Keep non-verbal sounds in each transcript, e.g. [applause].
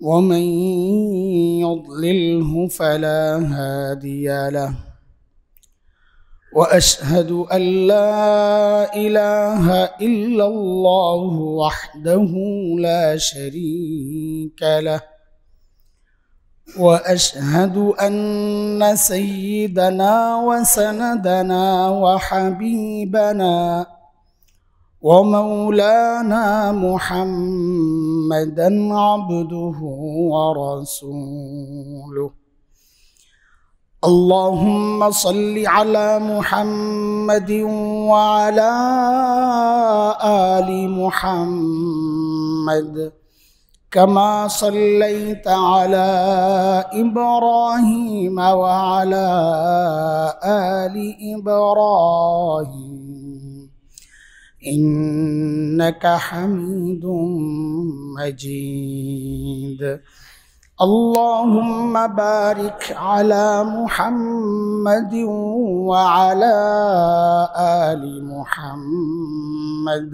ومن يضلله فلا هادي له واشهد ان لا اله الا الله وحده لا شريك له واشهد ان سيدنا وسندنا وحبيبنا ومولانا محمدا عبده ورسوله اللهم صل على محمد وعلى ال محمد كما صليت على ابراهيم وعلى ال ابراهيم انك حميد مجيد اللهم بارك على محمد وعلى ال محمد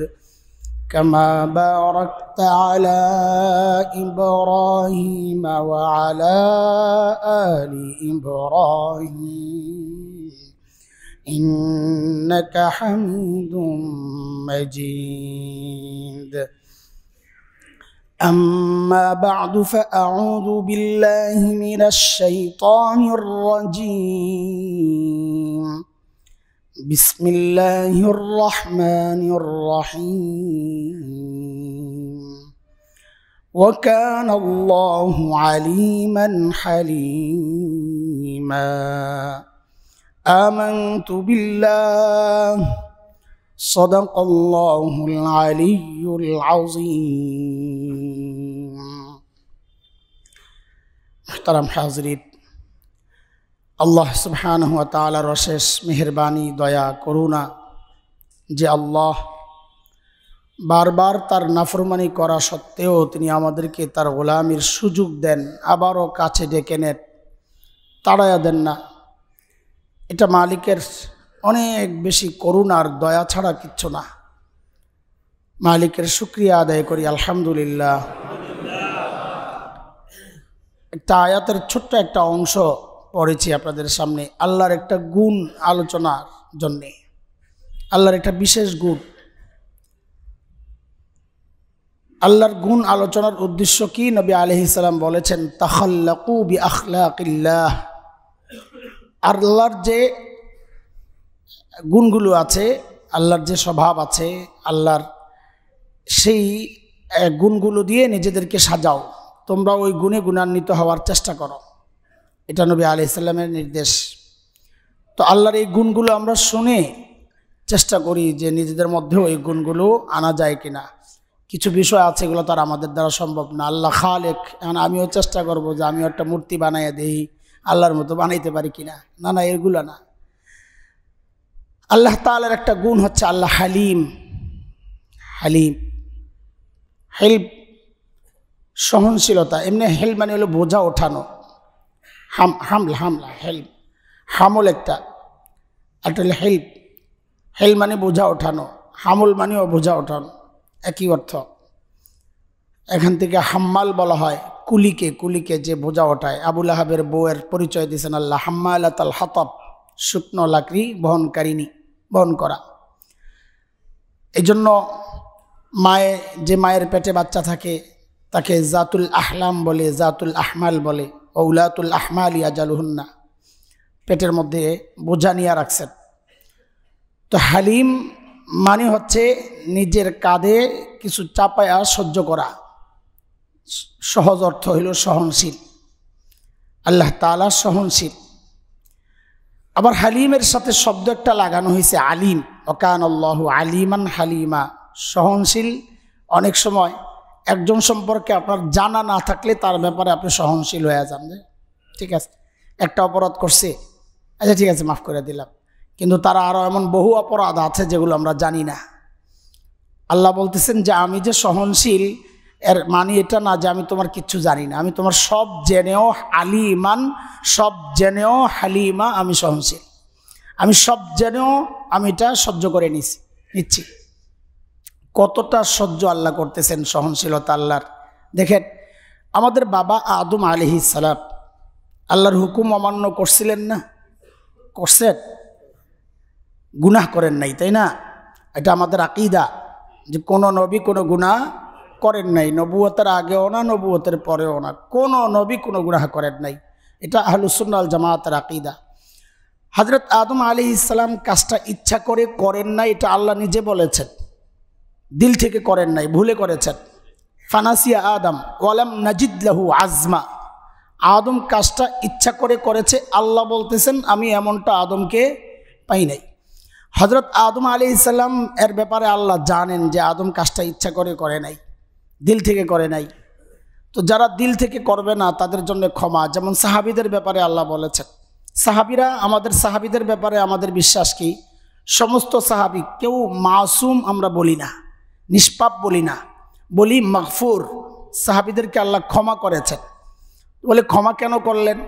كما باركت على ابراهيم وعلى ال ابراهيم انك حميد مجيد اما بعد فاعوذ بالله من الشيطان الرجيم بسم الله الرحمن الرحيم وكان الله عليما حليما آمنت بالله صدق الله العلي العظيم محترم حاضرين আল্লাহ সুবহান ওয়া তাআলার অশেষ মেহেরবানি দয়া করুণা যে আল্লাহ বারবার তার নাফরমানি করা সত্ত্বেও তিনি আমাদেরকে তার গোলামির সুযোগ দেন আবারও কাছে ডেকে নেন তাড়াইয়া দেন না এটা মালিকের অনেক বেশি করুণার দয়া ছাড়া কিচ্ছু না মালিকের শুক্রিয়া আদায় করি আলহামদুলিল্লাহ একটা আয়াতের ছোট্ট একটা অংশ পড়েছি আপনাদের সামনে আল্লাহর একটা গুণ আলোচনার জন্যে আল্লাহর একটা বিশেষ গুণ আল্লাহর গুণ আলোচনার উদ্দেশ্য কি নবী আলহিসাল্লাম বলেছেন তাহাল্লাকু বি আখলাকিল্লাহ আল্লাহর যে গুণগুলো আছে আল্লাহর যে স্বভাব আছে আল্লাহর সেই গুণগুলো দিয়ে নিজেদেরকে সাজাও তোমরা ওই গুণে গুণান্বিত হওয়ার চেষ্টা করো এটা নবী আলি ইসলামের নির্দেশ তো আল্লাহর এই গুণগুলো আমরা শুনে চেষ্টা করি যে নিজেদের মধ্যে ওই গুণগুলো আনা যায় কিনা কিছু বিষয় আছে এগুলো তার আমাদের দ্বারা সম্ভব না আল্লাহ খালেক এখন আমিও চেষ্টা করব যে আমিও একটা মূর্তি বানাইয়া দিই আল্লাহর মতো বানাইতে পারি কিনা না না এগুলো না আল্লাহ তালের একটা গুণ হচ্ছে আল্লাহ হালিম হালিম হেল্প সহনশীলতা এমনি হেল্প মানে হলো বোঝা ওঠানো হাম হামলা হামলা হেল্প হামল একটা একটা হলো হেল্প হেল মানে বোঝা ওঠানো হামল মানেও বোঝা ওঠানো একই অর্থ এখান থেকে হাম্মাল বলা হয় কুলিকে কুলিকে যে বোঝা ওঠায় আবুল আহাবের বউয়ের পরিচয় দিয়েছেন আল্লাহ হাম্মা আল্লাহ তাল হতব শুকনো লাকড়ি বহনকারিনী বহন করা এই জন্য মায়ে যে মায়ের পেটে বাচ্চা থাকে তাকে জাতুল আহলাম বলে জাতুল আহমাল বলে ওলাতুল আহমাল ইয়াজালুহন্না পেটের মধ্যে বোঝা নিয়ে রাখছেন তো হালিম মানে হচ্ছে নিজের কাঁধে কিছু চাপায়া সহ্য করা সহজ অর্থ হইল সহনশীল আল্লাহ তালা সহনশীল আবার হালিমের সাথে শব্দ একটা লাগানো হয়েছে আলিম অকান আল্লাহ আলিমান হালিমা সহনশীল অনেক সময় একজন সম্পর্কে আপনার জানা না থাকলে তার ব্যাপারে আপনি সহনশীল হয়ে যান যে ঠিক আছে একটা অপরাধ করছে আচ্ছা ঠিক আছে মাফ করে দিলাম কিন্তু তারা আরও এমন বহু অপরাধ আছে যেগুলো আমরা জানি না আল্লাহ বলতেছেন যে আমি যে সহনশীল এর মানে এটা না যে আমি তোমার কিচ্ছু জানি না আমি তোমার সব জেনেও আলিমান সব জেনেও হালিমা আমি সহনশীল আমি সব জেনেও আমি এটা সহ্য করে নিছি নিচ্ছি কতটা সহ্য আল্লাহ করতেছেন সহনশীলতা আল্লাহর দেখেন আমাদের বাবা আদম আলিহি সালাম আল্লাহর হুকুম অমান্য করছিলেন না করছেন গুনাহ করেন নাই তাই না এটা আমাদের আকিদা যে কোনো নবী কোনো গুণা করেন নাই নবুয়তের আগেও না নবুয়তের পরেও না কোনো নবী কোনো গুণাহ করেন নাই এটা আহলুসুল্লাল জামাতের আকিদা হজরত আদম আলী ইসলাম কাজটা ইচ্ছা করে করেন নাই এটা আল্লাহ নিজে বলেছেন দিল থেকে করেন নাই ভুলে করেছেন ফানাসিয়া আদম ওয়ালাম নাজিদ লাহু আজমা আদম কাজটা ইচ্ছা করে করেছে আল্লাহ বলতেছেন আমি এমনটা আদমকে পাই নাই হজরত আদম আলি ইসাল্লাম এর ব্যাপারে আল্লাহ জানেন যে আদম কাজটা ইচ্ছা করে করে নাই দিল থেকে করে নাই তো যারা দিল থেকে করবে না তাদের জন্য ক্ষমা যেমন সাহাবিদের ব্যাপারে আল্লাহ বলেছেন সাহাবিরা আমাদের সাহাবিদের ব্যাপারে আমাদের বিশ্বাস কি সমস্ত সাহাবি কেউ মাসুম আমরা বলি না নিষ্পাপ বলি না বলি মাহফুর সাহাবিদেরকে আল্লাহ ক্ষমা করেছেন বলে ক্ষমা কেন করলেন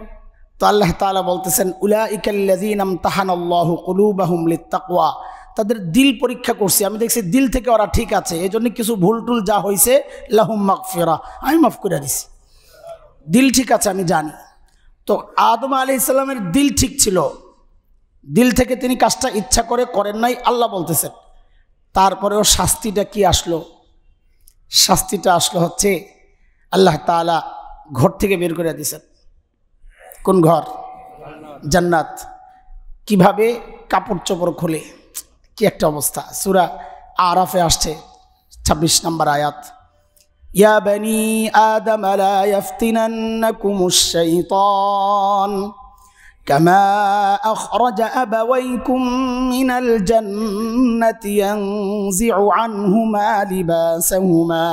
তো আল্লাহ তালা বলতেছেন উলা ইকাল্লাজিন তাহান আল্লাহ কলুবাহুম লিত্তাকুয়া তাদের দিল পরীক্ষা করছি আমি দেখছি দিল থেকে ওরা ঠিক আছে এই জন্য কিছু ভুল টুল যা হয়েছে লাহুম মাকফেরা আমি মাফ করে দিছি দিল ঠিক আছে আমি জানি তো আদম আলি ইসলামের দিল ঠিক ছিল দিল থেকে তিনি কাজটা ইচ্ছা করে করেন নাই আল্লাহ বলতেছেন তারপরেও শাস্তিটা কি আসলো শাস্তিটা আসলো হচ্ছে আল্লাহ তালা ঘর থেকে বের করে দিয়েছেন কোন ঘর জান্নাত কিভাবে কাপড় চোপড় খোলে কি একটা অবস্থা সুরা আরাফে আসছে ২৬ নম্বর আয়াত يا بني آدم لا يفتننكم الشيطان كما أخرج أبويكم من الجنة ينزع عنهما لباسهما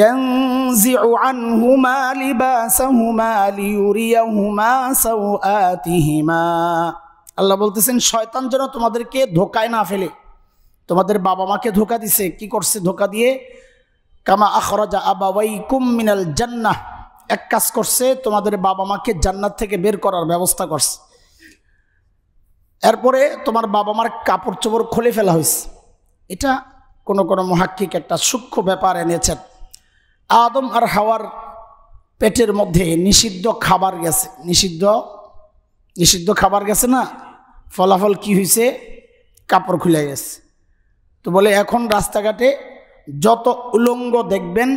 ينزع عنهما لباسهما ليريهما سوآتهما আল্লাহ বলতেছেন শয়তান যেন তোমাদেরকে ধোকায় না ফেলে তোমাদের বাবা মাকে ধোকা দিছে কি করছে ধোকা দিয়ে কামা আখরাজা আবাবাই মিনাল জান্নাহ এক কাজ করছে তোমাদের বাবা মাকে জান্নাত থেকে বের করার ব্যবস্থা করছে এরপরে তোমার বাবা মার কাপড় চোপড় খুলে ফেলা হয়েছে এটা কোনো কোনো মহাক্ষিক একটা সূক্ষ্ম ব্যাপার এনেছেন আদম আর হাওয়ার পেটের মধ্যে নিষিদ্ধ খাবার গেছে নিষিদ্ধ নিষিদ্ধ খাবার গেছে না ফলাফল কি হয়েছে কাপড় খুলে গেছে তো বলে এখন রাস্তাঘাটে যত উলঙ্গ দেখবেন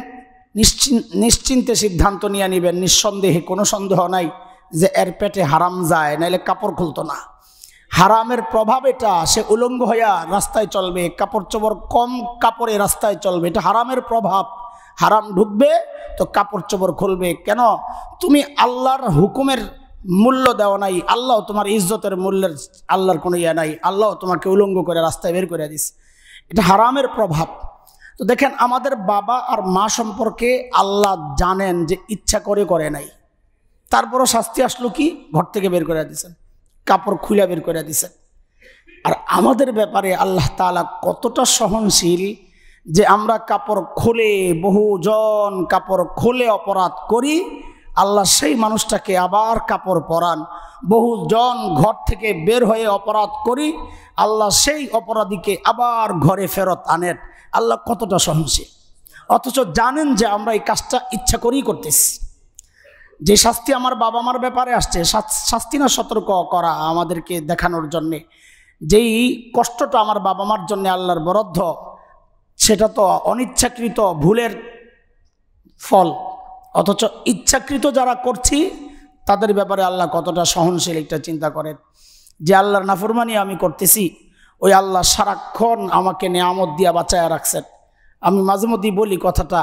নিশ্চিন্তে সিদ্ধান্ত নিয়ে নেবেন নিঃসন্দেহে কোনো সন্দেহ নাই যে এর পেটে হারাম যায় নাইলে কাপড় খুলতো না হারামের প্রভাব এটা সে উলঙ্গ হইয়া রাস্তায় চলবে কাপড় চোপড় কম কাপড়ে রাস্তায় চলবে এটা হারামের প্রভাব হারাম ঢুকবে তো কাপড় চোপড় খুলবে কেন তুমি আল্লাহর হুকুমের মূল্য দেওয়া নাই আল্লাহ তোমার ইজ্জতের মূল্যের আল্লাহর কোনো ইয়ে নাই আল্লাহ তোমাকে উলঙ্গ করে রাস্তায় বের করে দিস এটা হারামের প্রভাব তো দেখেন আমাদের বাবা আর মা সম্পর্কে আল্লাহ জানেন যে ইচ্ছা করে করে নাই তারপরও শাস্তি আসলো কি ঘর থেকে বের করে দিছেন কাপড় খুলে বের করে দিছেন আর আমাদের ব্যাপারে আল্লাহ তালা কতটা সহনশীল যে আমরা কাপড় খোলে বহুজন কাপড় খোলে অপরাধ করি আল্লাহ সেই মানুষটাকে আবার কাপড় পরান বহু জন ঘর থেকে বের হয়ে অপরাধ করি আল্লাহ সেই অপরাধীকে আবার ঘরে ফেরত আনেন আল্লাহ কতটা সহনশীল অথচ জানেন যে আমরা এই কাজটা ইচ্ছা করেই করতেছি যে শাস্তি আমার বাবা মার ব্যাপারে আসছে শাস্তি না সতর্ক করা আমাদেরকে দেখানোর জন্যে যেই কষ্টটা আমার বাবা মার জন্যে আল্লাহর বরদ্ধ সেটা তো অনিচ্ছাকৃত ভুলের ফল অথচ ইচ্ছাকৃত যারা করছি তাদের ব্যাপারে আল্লাহ কতটা সহনশীল একটা চিন্তা করেন যে আল্লাহর নাফরমানি আমি করতেছি ওই আল্লাহ সারাক্ষণ আমাকে নেয়ামত দিয়া বাঁচায় রাখছেন আমি মাঝে মধ্যেই বলি কথাটা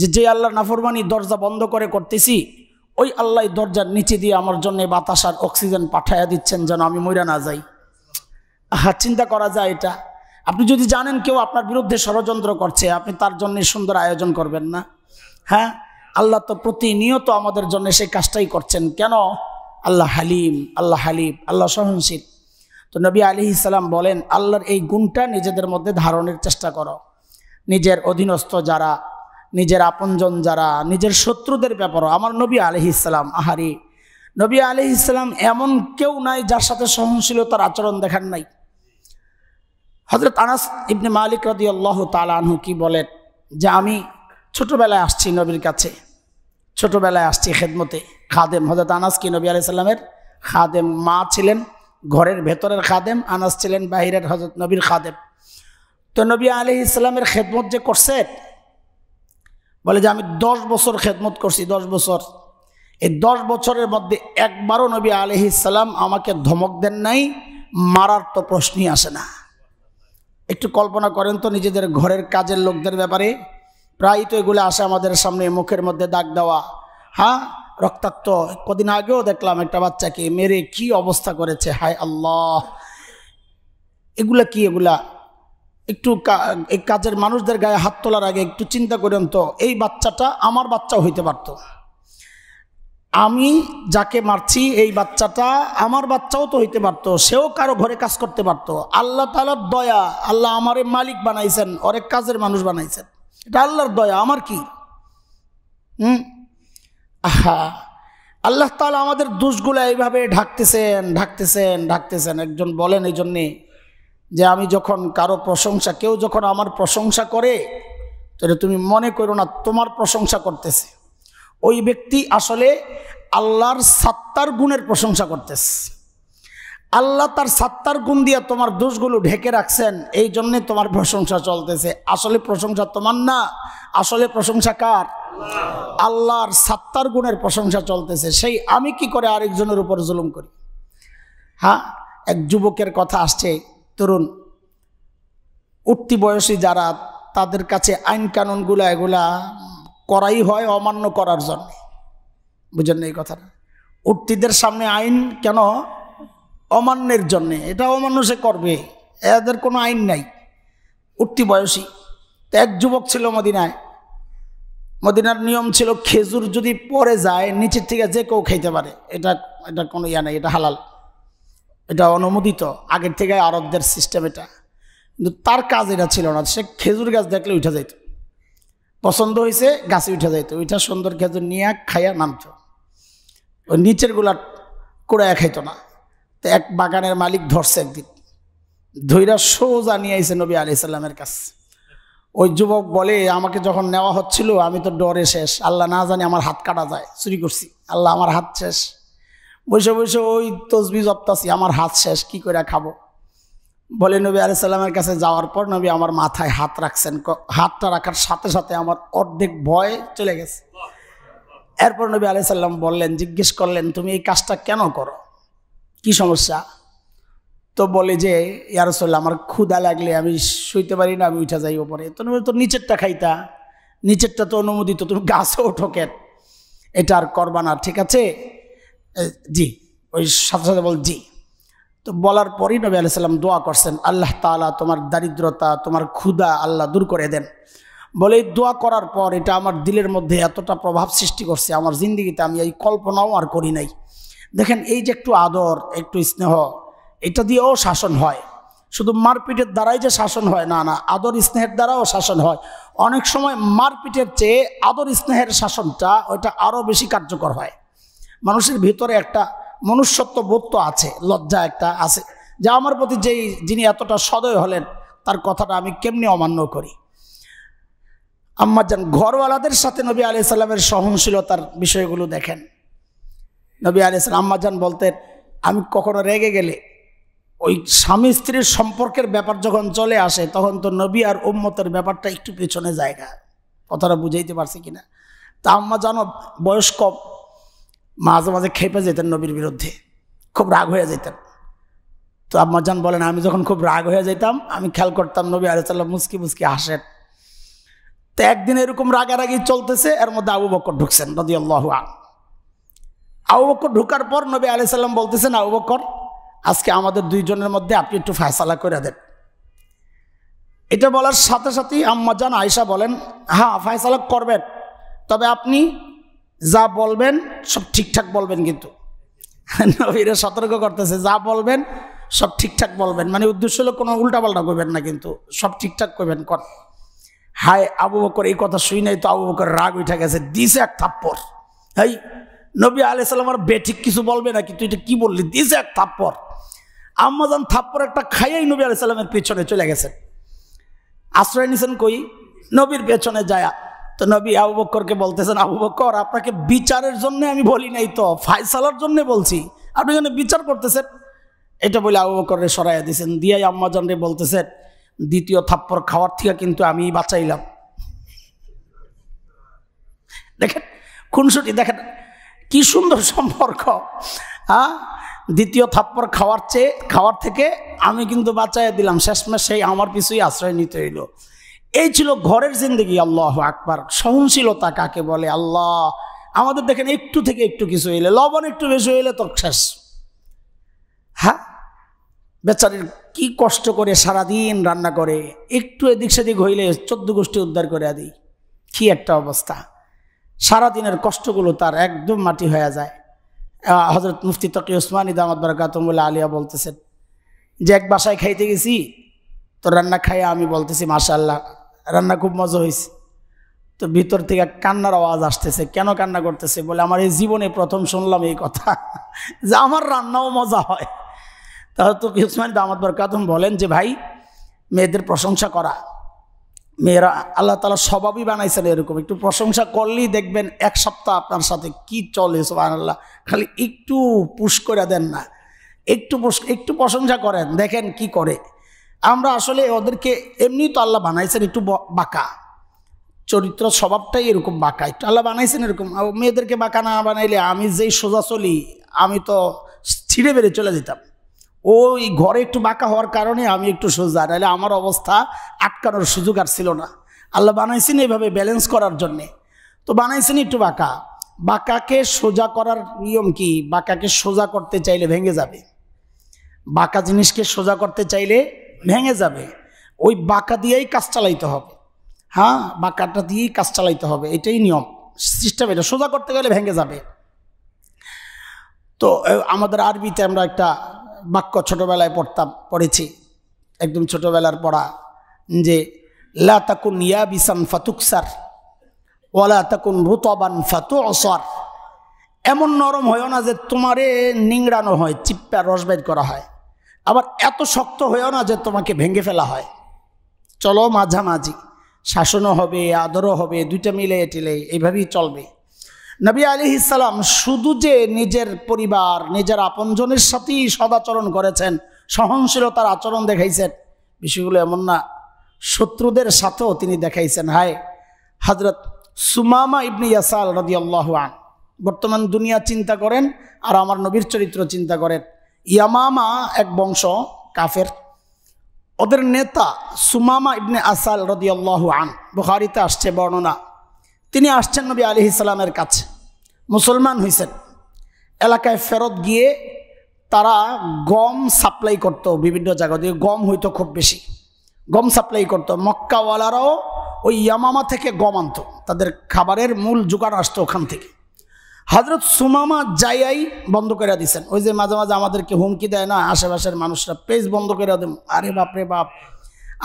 যে যে আল্লাহর নাফরমানি দরজা বন্ধ করে করতেছি ওই আল্লাহ দরজার নিচে দিয়ে আমার জন্য বাতাস আর অক্সিজেন পাঠাইয়া দিচ্ছেন যেন আমি মইরা না যাই হ্যাঁ চিন্তা করা যায় এটা আপনি যদি জানেন কেউ আপনার বিরুদ্ধে ষড়যন্ত্র করছে আপনি তার জন্য সুন্দর আয়োজন করবেন না হ্যাঁ আল্লাহ তো প্রতিনিয়ত আমাদের জন্য সেই কাজটাই করছেন কেন আল্লাহ হালিম আল্লাহ হালিম আল্লাহ সহনশীল তো নবী আলি ইসালাম বলেন আল্লাহর এই গুণটা নিজেদের মধ্যে ধারণের চেষ্টা করো নিজের অধীনস্থ যারা নিজের আপনজন যারা নিজের শত্রুদের ব্যাপারও আমার নবী আলি ইসালাম আহারি নবী আলি ইসলাম এমন কেউ নাই যার সাথে সহনশীলতার আচরণ দেখার নাই হজরত আনাস ইবনে মালিক রদি আল্লাহ তালানহু কি বলেন যে আমি ছোটোবেলায় আসছি নবীর কাছে ছোটোবেলায় আসছি খেদমতে খাদেম হজরত আনাস কি নবী আলাইসাল্লামের খাদেম মা ছিলেন ঘরের ভেতরের খাদেম আনাস ছিলেন বাহিরের হজরত নবীর খাদেম তো নবী আলি ইসলামের খেদমত যে করছে বলে যে আমি দশ বছর খেদমত করছি দশ বছর এই দশ বছরের মধ্যে একবারও নবী আলহি ইসলাম আমাকে ধমক দেন নাই মারার তো প্রশ্নই আসে না একটু কল্পনা করেন তো নিজেদের ঘরের কাজের লোকদের ব্যাপারে প্রায়ই তো এগুলো আসে আমাদের সামনে মুখের মধ্যে দাগ দেওয়া হ্যাঁ রক্তাক্ত কদিন আগেও দেখলাম একটা বাচ্চাকে মেরে কি অবস্থা করেছে হায় আল্লাহ এগুলা কি এগুলা একটু এই কাজের মানুষদের গায়ে হাত তোলার আগে একটু চিন্তা করেন তো এই বাচ্চাটা আমার বাচ্চাও হইতে পারত আমি যাকে মারছি এই বাচ্চাটা আমার বাচ্চাও তো হইতে পারত সেও কারো ঘরে কাজ করতে পারত আল্লাহ তালার দয়া আল্লাহ আমারে মালিক বানাইছেন অনেক কাজের মানুষ বানাইছেন এটা আল্লাহর দয়া আমার কি হুম আহা আল্লাহ তালা আমাদের দোষগুলো এইভাবে ঢাকতেছেন ঢাকতেছেন ঢাকতেছেন একজন বলেন এই জন্যে যে আমি যখন কারো প্রশংসা কেউ যখন আমার প্রশংসা করে তাহলে তুমি মনে করো না তোমার প্রশংসা করতেছে ওই ব্যক্তি আসলে আল্লাহর সাত্তার গুণের প্রশংসা করতেছে আল্লাহ তার সাত্তার গুণ দিয়া তোমার দোষগুলো ঢেকে রাখছেন এই জন্যে তোমার প্রশংসা চলতেছে আসলে প্রশংসা তোমার না আসলে প্রশংসা কার আল্লাহর সাত্তার গুণের প্রশংসা চলতেছে সেই আমি কি করে আরেকজনের উপর জুলুম করি হ্যাঁ এক যুবকের কথা আসছে তরুণ উঠতি বয়সী যারা তাদের কাছে আইন কানুনগুলো এগুলা করাই হয় অমান্য করার জন্য বুঝেন এই কথাটা উঠতিদের সামনে আইন কেন অমান্যের জন্যে এটা অমান্য সে করবে এদের কোনো আইন নাই উঠতি বয়সী তো এক যুবক ছিল মদিনায় মদিনার নিয়ম ছিল খেজুর যদি পরে যায় নিচের থেকে যে কেউ খাইতে পারে এটা এটা কোনো ইয়া নেই এটা হালাল এটা অনুমোদিত আগের থেকে আরবদের সিস্টেম এটা কিন্তু তার কাজ এটা ছিল না সে খেজুর গাছ দেখলে উঠে যাইত পছন্দ হয়েছে গাছে উঠে যাইতো ওইটা সুন্দর খেজুর নিয়ে খাইয়া নামত ওই নিচেরগুলা কুড়াইয়া খাইতো না তো এক বাগানের মালিক ধরছে একদিন ধৈরা সোজা নিয়ে আইছে নবী আলি সাল্লামের কাছে ওই যুবক বলে আমাকে যখন নেওয়া হচ্ছিল আমি তো ডরে শেষ আল্লাহ না জানি আমার হাত কাটা যায় চুরি করছি আল্লাহ আমার হাত শেষ বসে বসে ওই তসবি জপ্তাছি আমার হাত শেষ কি করে খাবো বলে নবী সাল্লামের কাছে যাওয়ার পর নবী আমার মাথায় হাত রাখছেন হাতটা রাখার সাথে সাথে আমার অর্ধেক ভয় চলে গেছে এরপর নবী আলাইসাল্লাম বললেন জিজ্ঞেস করলেন তুমি এই কাজটা কেন করো কি সমস্যা তো বলে যে ইয়ারসোল্লা আমার ক্ষুদা লাগলে আমি শুইতে পারি না আমি উঠা যাই ওপরে তো তোর নিচেরটা খাইতা নিচেরটা তো অনুমোদিত তুমি গাছও ঠোকেন এটা আর করবা না ঠিক আছে জি ওই সাথে সাথে বল জি তো বলার পরই নবী সাল্লাম দোয়া করছেন আল্লাহ তালা তোমার দারিদ্রতা তোমার ক্ষুদা আল্লাহ দূর করে দেন বলে এই দোয়া করার পর এটা আমার দিলের মধ্যে এতটা প্রভাব সৃষ্টি করছে আমার জিন্দিগিতে আমি এই কল্পনাও আর করি নাই দেখেন এই যে একটু আদর একটু স্নেহ এটা দিয়েও শাসন হয় শুধু মারপিটের দ্বারাই যে শাসন হয় না না আদর স্নেহের দ্বারাও শাসন হয় অনেক সময় মারপিটের চেয়ে আদর স্নেহের শাসনটা ওইটা আরও বেশি কার্যকর হয় মানুষের ভিতরে একটা মনুষ্যত্ব বোধ তো আছে লজ্জা একটা আছে যা আমার প্রতি যেই যিনি এতটা সদয় হলেন তার কথাটা আমি কেমনি অমান্য করি আম্মা যান ঘরওয়ালাদের সাথে নবী আলি সাল্লামের সহনশীলতার বিষয়গুলো দেখেন নবী আলি আম্মাজান বলতেন আমি কখনো রেগে গেলে ওই স্বামী স্ত্রীর সম্পর্কের ব্যাপার যখন চলে আসে তখন তো নবী আর উম্মতের ব্যাপারটা একটু পেছনে জায়গা কথাটা বুঝাইতে পারছি কিনা তা আম্মা জানো বয়স্ক মাঝে মাঝে খেপে যেতেন নবীর বিরুদ্ধে খুব রাগ হয়ে যেতেন তো আম্মা জান বলেন আমি যখন খুব রাগ হয়ে যেতাম আমি খেয়াল করতাম নবী আলিয়াল্লাম মুসকি মুসকি হাসেন তো একদিন এরকম রাগারাগি চলতেছে এর মধ্যে আবু বকর ঢুকছেন নদী আল্লাহ আন আবু ঢুকার পর নবী সাল্লাম বলতেছেন আবু আজকে আমাদের দুইজনের মধ্যে আপনি একটু ফায়সালা করে দেন এটা বলার সাথে সাথেই আম্মাজান আয়সা বলেন হ্যাঁ ফায়সালা করবেন তবে আপনি যা বলবেন সব ঠিকঠাক বলবেন কিন্তু নবীরা সতর্ক করতেছে যা বলবেন সব ঠিকঠাক বলবেন মানে উদ্দেশ্য হলো কোনো উল্টাপাল্টা করবেন না কিন্তু সব ঠিকঠাক করবেন কর হায় আবু বকর এই কথা শুই নাই তো আবু বকর রাগ উঠে গেছে দিছে এক থাপ্পড় এই নবী আলি সাল্লামার বেঠিক কিছু বলবে না কিন্তু এটা কি বললি দিয়েছে এক থাপ্পর আম্মাজান থাপ্পর একটা খাইয়াই নবী আলি সাল্লামের পিছনে চলে গেছেন আশ্রয় নিছেন কই নবীর পেছনে যায়া তো নবী আবু বক্করকে বলতেছেন আবু বক্কর আপনাকে বিচারের জন্য আমি বলি নাই তো ফায়সালার জন্য বলছি আপনি যেন বিচার করতেছেন এটা বলে আবু বক্করে সরাইয়া দিয়েছেন দিয়াই রে বলতেছেন দ্বিতীয় থাপ্পর খাওয়ার থেকে কিন্তু আমি বাঁচাইলাম দেখেন খুনসুটি দেখেন কি সুন্দর সম্পর্ক হ্যাঁ দ্বিতীয় থাপ্পর খাওয়ার চেয়ে খাওয়ার থেকে আমি কিন্তু বাঁচাইয়া দিলাম শেষমেশ সেই আমার পিছুই আশ্রয় নিতে হইল এই ছিল ঘরের জিন্দগি আল্লাহ আকবার সহনশীলতা কাকে বলে আল্লাহ আমাদের দেখেন একটু থেকে একটু কিছু হইলে লবণ একটু বেশি হইলে তো শেষ হ্যাঁ বেচারির কি কষ্ট করে সারাদিন রান্না করে একটু এদিক সেদিক হইলে চোদ্দ গোষ্ঠী উদ্ধার করে দিই কি একটা অবস্থা সারাদিনের কষ্টগুলো তার একদম মাটি হয়ে যায় হজরত মুফতি তকি ওসমানী দামত বলে আলিয়া বলতেছেন যে এক বাসায় খাইতে গেছি তো রান্না খাইয়া আমি বলতেছি মাশাল্লাহ রান্না খুব মজা হয়েছে তো ভিতর থেকে কান্নার আওয়াজ আসতেছে কেন কান্না করতেছে বলে আমার এই জীবনে প্রথম শুনলাম এই কথা [laughs] যে আমার রান্নাও মজা হয় তাহলে তো ওসমানী দামত বরকাতম বলেন যে ভাই মেয়েদের প্রশংসা করা মেয়েরা আল্লাহ তালা স্বভাবই বানাইছেন এরকম একটু প্রশংসা করলেই দেখবেন এক সপ্তাহ আপনার সাথে কি চলে সোহান আল্লাহ খালি একটু পুশ করে দেন না একটু একটু প্রশংসা করেন দেখেন কি করে আমরা আসলে ওদেরকে এমনি তো আল্লাহ বানাইছেন একটু বাঁকা চরিত্র স্বভাবটাই এরকম বাঁকা একটু আল্লাহ বানাইছেন এরকম মেয়েদেরকে বাঁকা না বানাইলে আমি যেই সোজা চলি আমি তো ছিঁড়ে বেড়ে চলে যেতাম ওই ঘরে একটু বাঁকা হওয়ার কারণে আমি একটু সোজা নাহলে আমার অবস্থা আটকানোর সুযোগ আর ছিল না আল্লাহ বানাইছেন এইভাবে ব্যালেন্স করার জন্যে তো বানাইছেন একটু বাঁকা বাঁকাকে সোজা করার নিয়ম কি বাঁকাকে সোজা করতে চাইলে ভেঙে যাবে বাঁকা জিনিসকে সোজা করতে চাইলে ভেঙে যাবে ওই বাঁকা দিয়েই কাজ চালাইতে হবে হ্যাঁ বাঁকাটা দিয়েই কাজ চালাইতে হবে এটাই নিয়ম সিস্টেম এটা সোজা করতে গেলে ভেঙে যাবে তো আমাদের আরবিতে আমরা একটা বাক্য ছোটোবেলায় পড়তাম পড়েছি একদম ছোটোবেলার পড়া যে লা তাকুন ইয়া বিসান ফাতুকসার ওলা তাকুন রুতবান ফাতু অসর এমন নরম হয়েও না যে তোমারে নিংড়ানো হয় চিপ্পা বের করা হয় আবার এত শক্ত হয়েও না যে তোমাকে ভেঙে ফেলা হয় চলো মাঝামাঝি শাসনও হবে আদরও হবে দুইটা মিলে এটিলে এইভাবেই চলবে নবী আলী ইসালাম শুধু যে নিজের পরিবার নিজের আপনজনের সাথেই সদাচরণ করেছেন সহনশীলতার আচরণ দেখাইছেন বিষয়গুলো এমন না শত্রুদের সাথেও তিনি দেখাইছেন হায় হজরত সুমামা ইবনি ইয়াসাল রদি আন বর্তমান দুনিয়া চিন্তা করেন আর আমার নবীর চরিত্র চিন্তা করেন ইয়ামামা এক বংশ কাফের ওদের নেতা সুমামা ইবনে আসাল রদি আন বুহারিতে আসছে বর্ণনা তিনি আসছেন নবী আলি ইসলামের কাছে মুসলমান হয়েছেন এলাকায় ফেরত গিয়ে তারা গম সাপ্লাই করত বিভিন্ন জায়গা দিয়ে গম হইতো খুব বেশি গম সাপ্লাই করতো মক্কাওয়ালারাও ওই ইয়ামামা থেকে গম আনত তাদের খাবারের মূল জোগাড় আসতো ওখান থেকে হজরত সুমামা জায়াই বন্ধ করে দিচ্ছেন ওই যে মাঝে মাঝে আমাদেরকে হুমকি দেয় না আশেপাশের মানুষরা পেজ বন্ধ করে দেব আরে বাপরে বাপ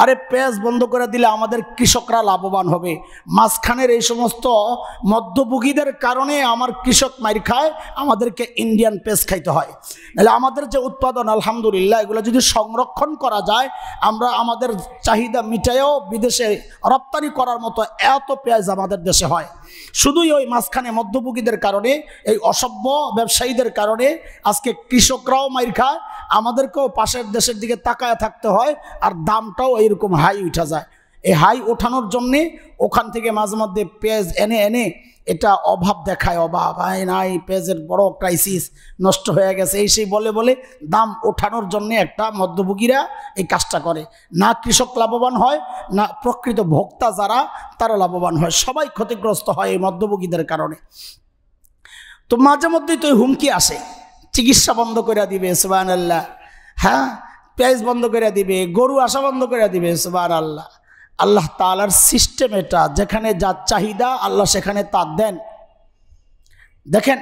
আরে পেঁয়াজ বন্ধ করে দিলে আমাদের কৃষকরা লাভবান হবে মাঝখানের এই সমস্ত মধ্যভোগীদের কারণে আমার কৃষক মাইর খায় আমাদেরকে ইন্ডিয়ান পেঁয়াজ খাইতে হয় নাহলে আমাদের যে উৎপাদন আলহামদুলিল্লাহ এগুলো যদি সংরক্ষণ করা যায় আমরা আমাদের চাহিদা মিটাইও বিদেশে রপ্তানি করার মতো এত পেঁয়াজ আমাদের দেশে হয় শুধুই ওই মাঝখানে মধ্যভোগীদের কারণে এই অসভ্য ব্যবসায়ীদের কারণে আজকে কৃষকরাও মাইর খায় আমাদেরকেও পাশের দেশের দিকে তাকায় থাকতে হয় আর দামটাও এইরকম হাই উঠা যায় এই হাই ওঠানোর জন্যে ওখান থেকে মাঝে মধ্যে পেঁয়াজ এনে এনে এটা অভাব দেখায় অভাব আয় নাই পেঁয়াজের বড় ক্রাইসিস নষ্ট হয়ে গেছে এই সেই বলে বলে দাম ওঠানোর জন্য একটা মধ্যভোগীরা এই কাজটা করে না কৃষক লাভবান হয় না প্রকৃত ভোক্তা যারা তারা লাভবান হয় সবাই ক্ষতিগ্রস্ত হয় এই মধ্যভোগীদের কারণে তো মাঝে মধ্যেই তো হুমকি আসে চিকিৎসা বন্ধ করে দিবে সুবান আল্লাহ হ্যাঁ পেঁয়াজ বন্ধ করে দিবে গরু আসা বন্ধ করে দিবে সুবান আল্লাহ আল্লাহ তালার সিস্টেম এটা যেখানে যা চাহিদা আল্লাহ সেখানে তা দেন দেখেন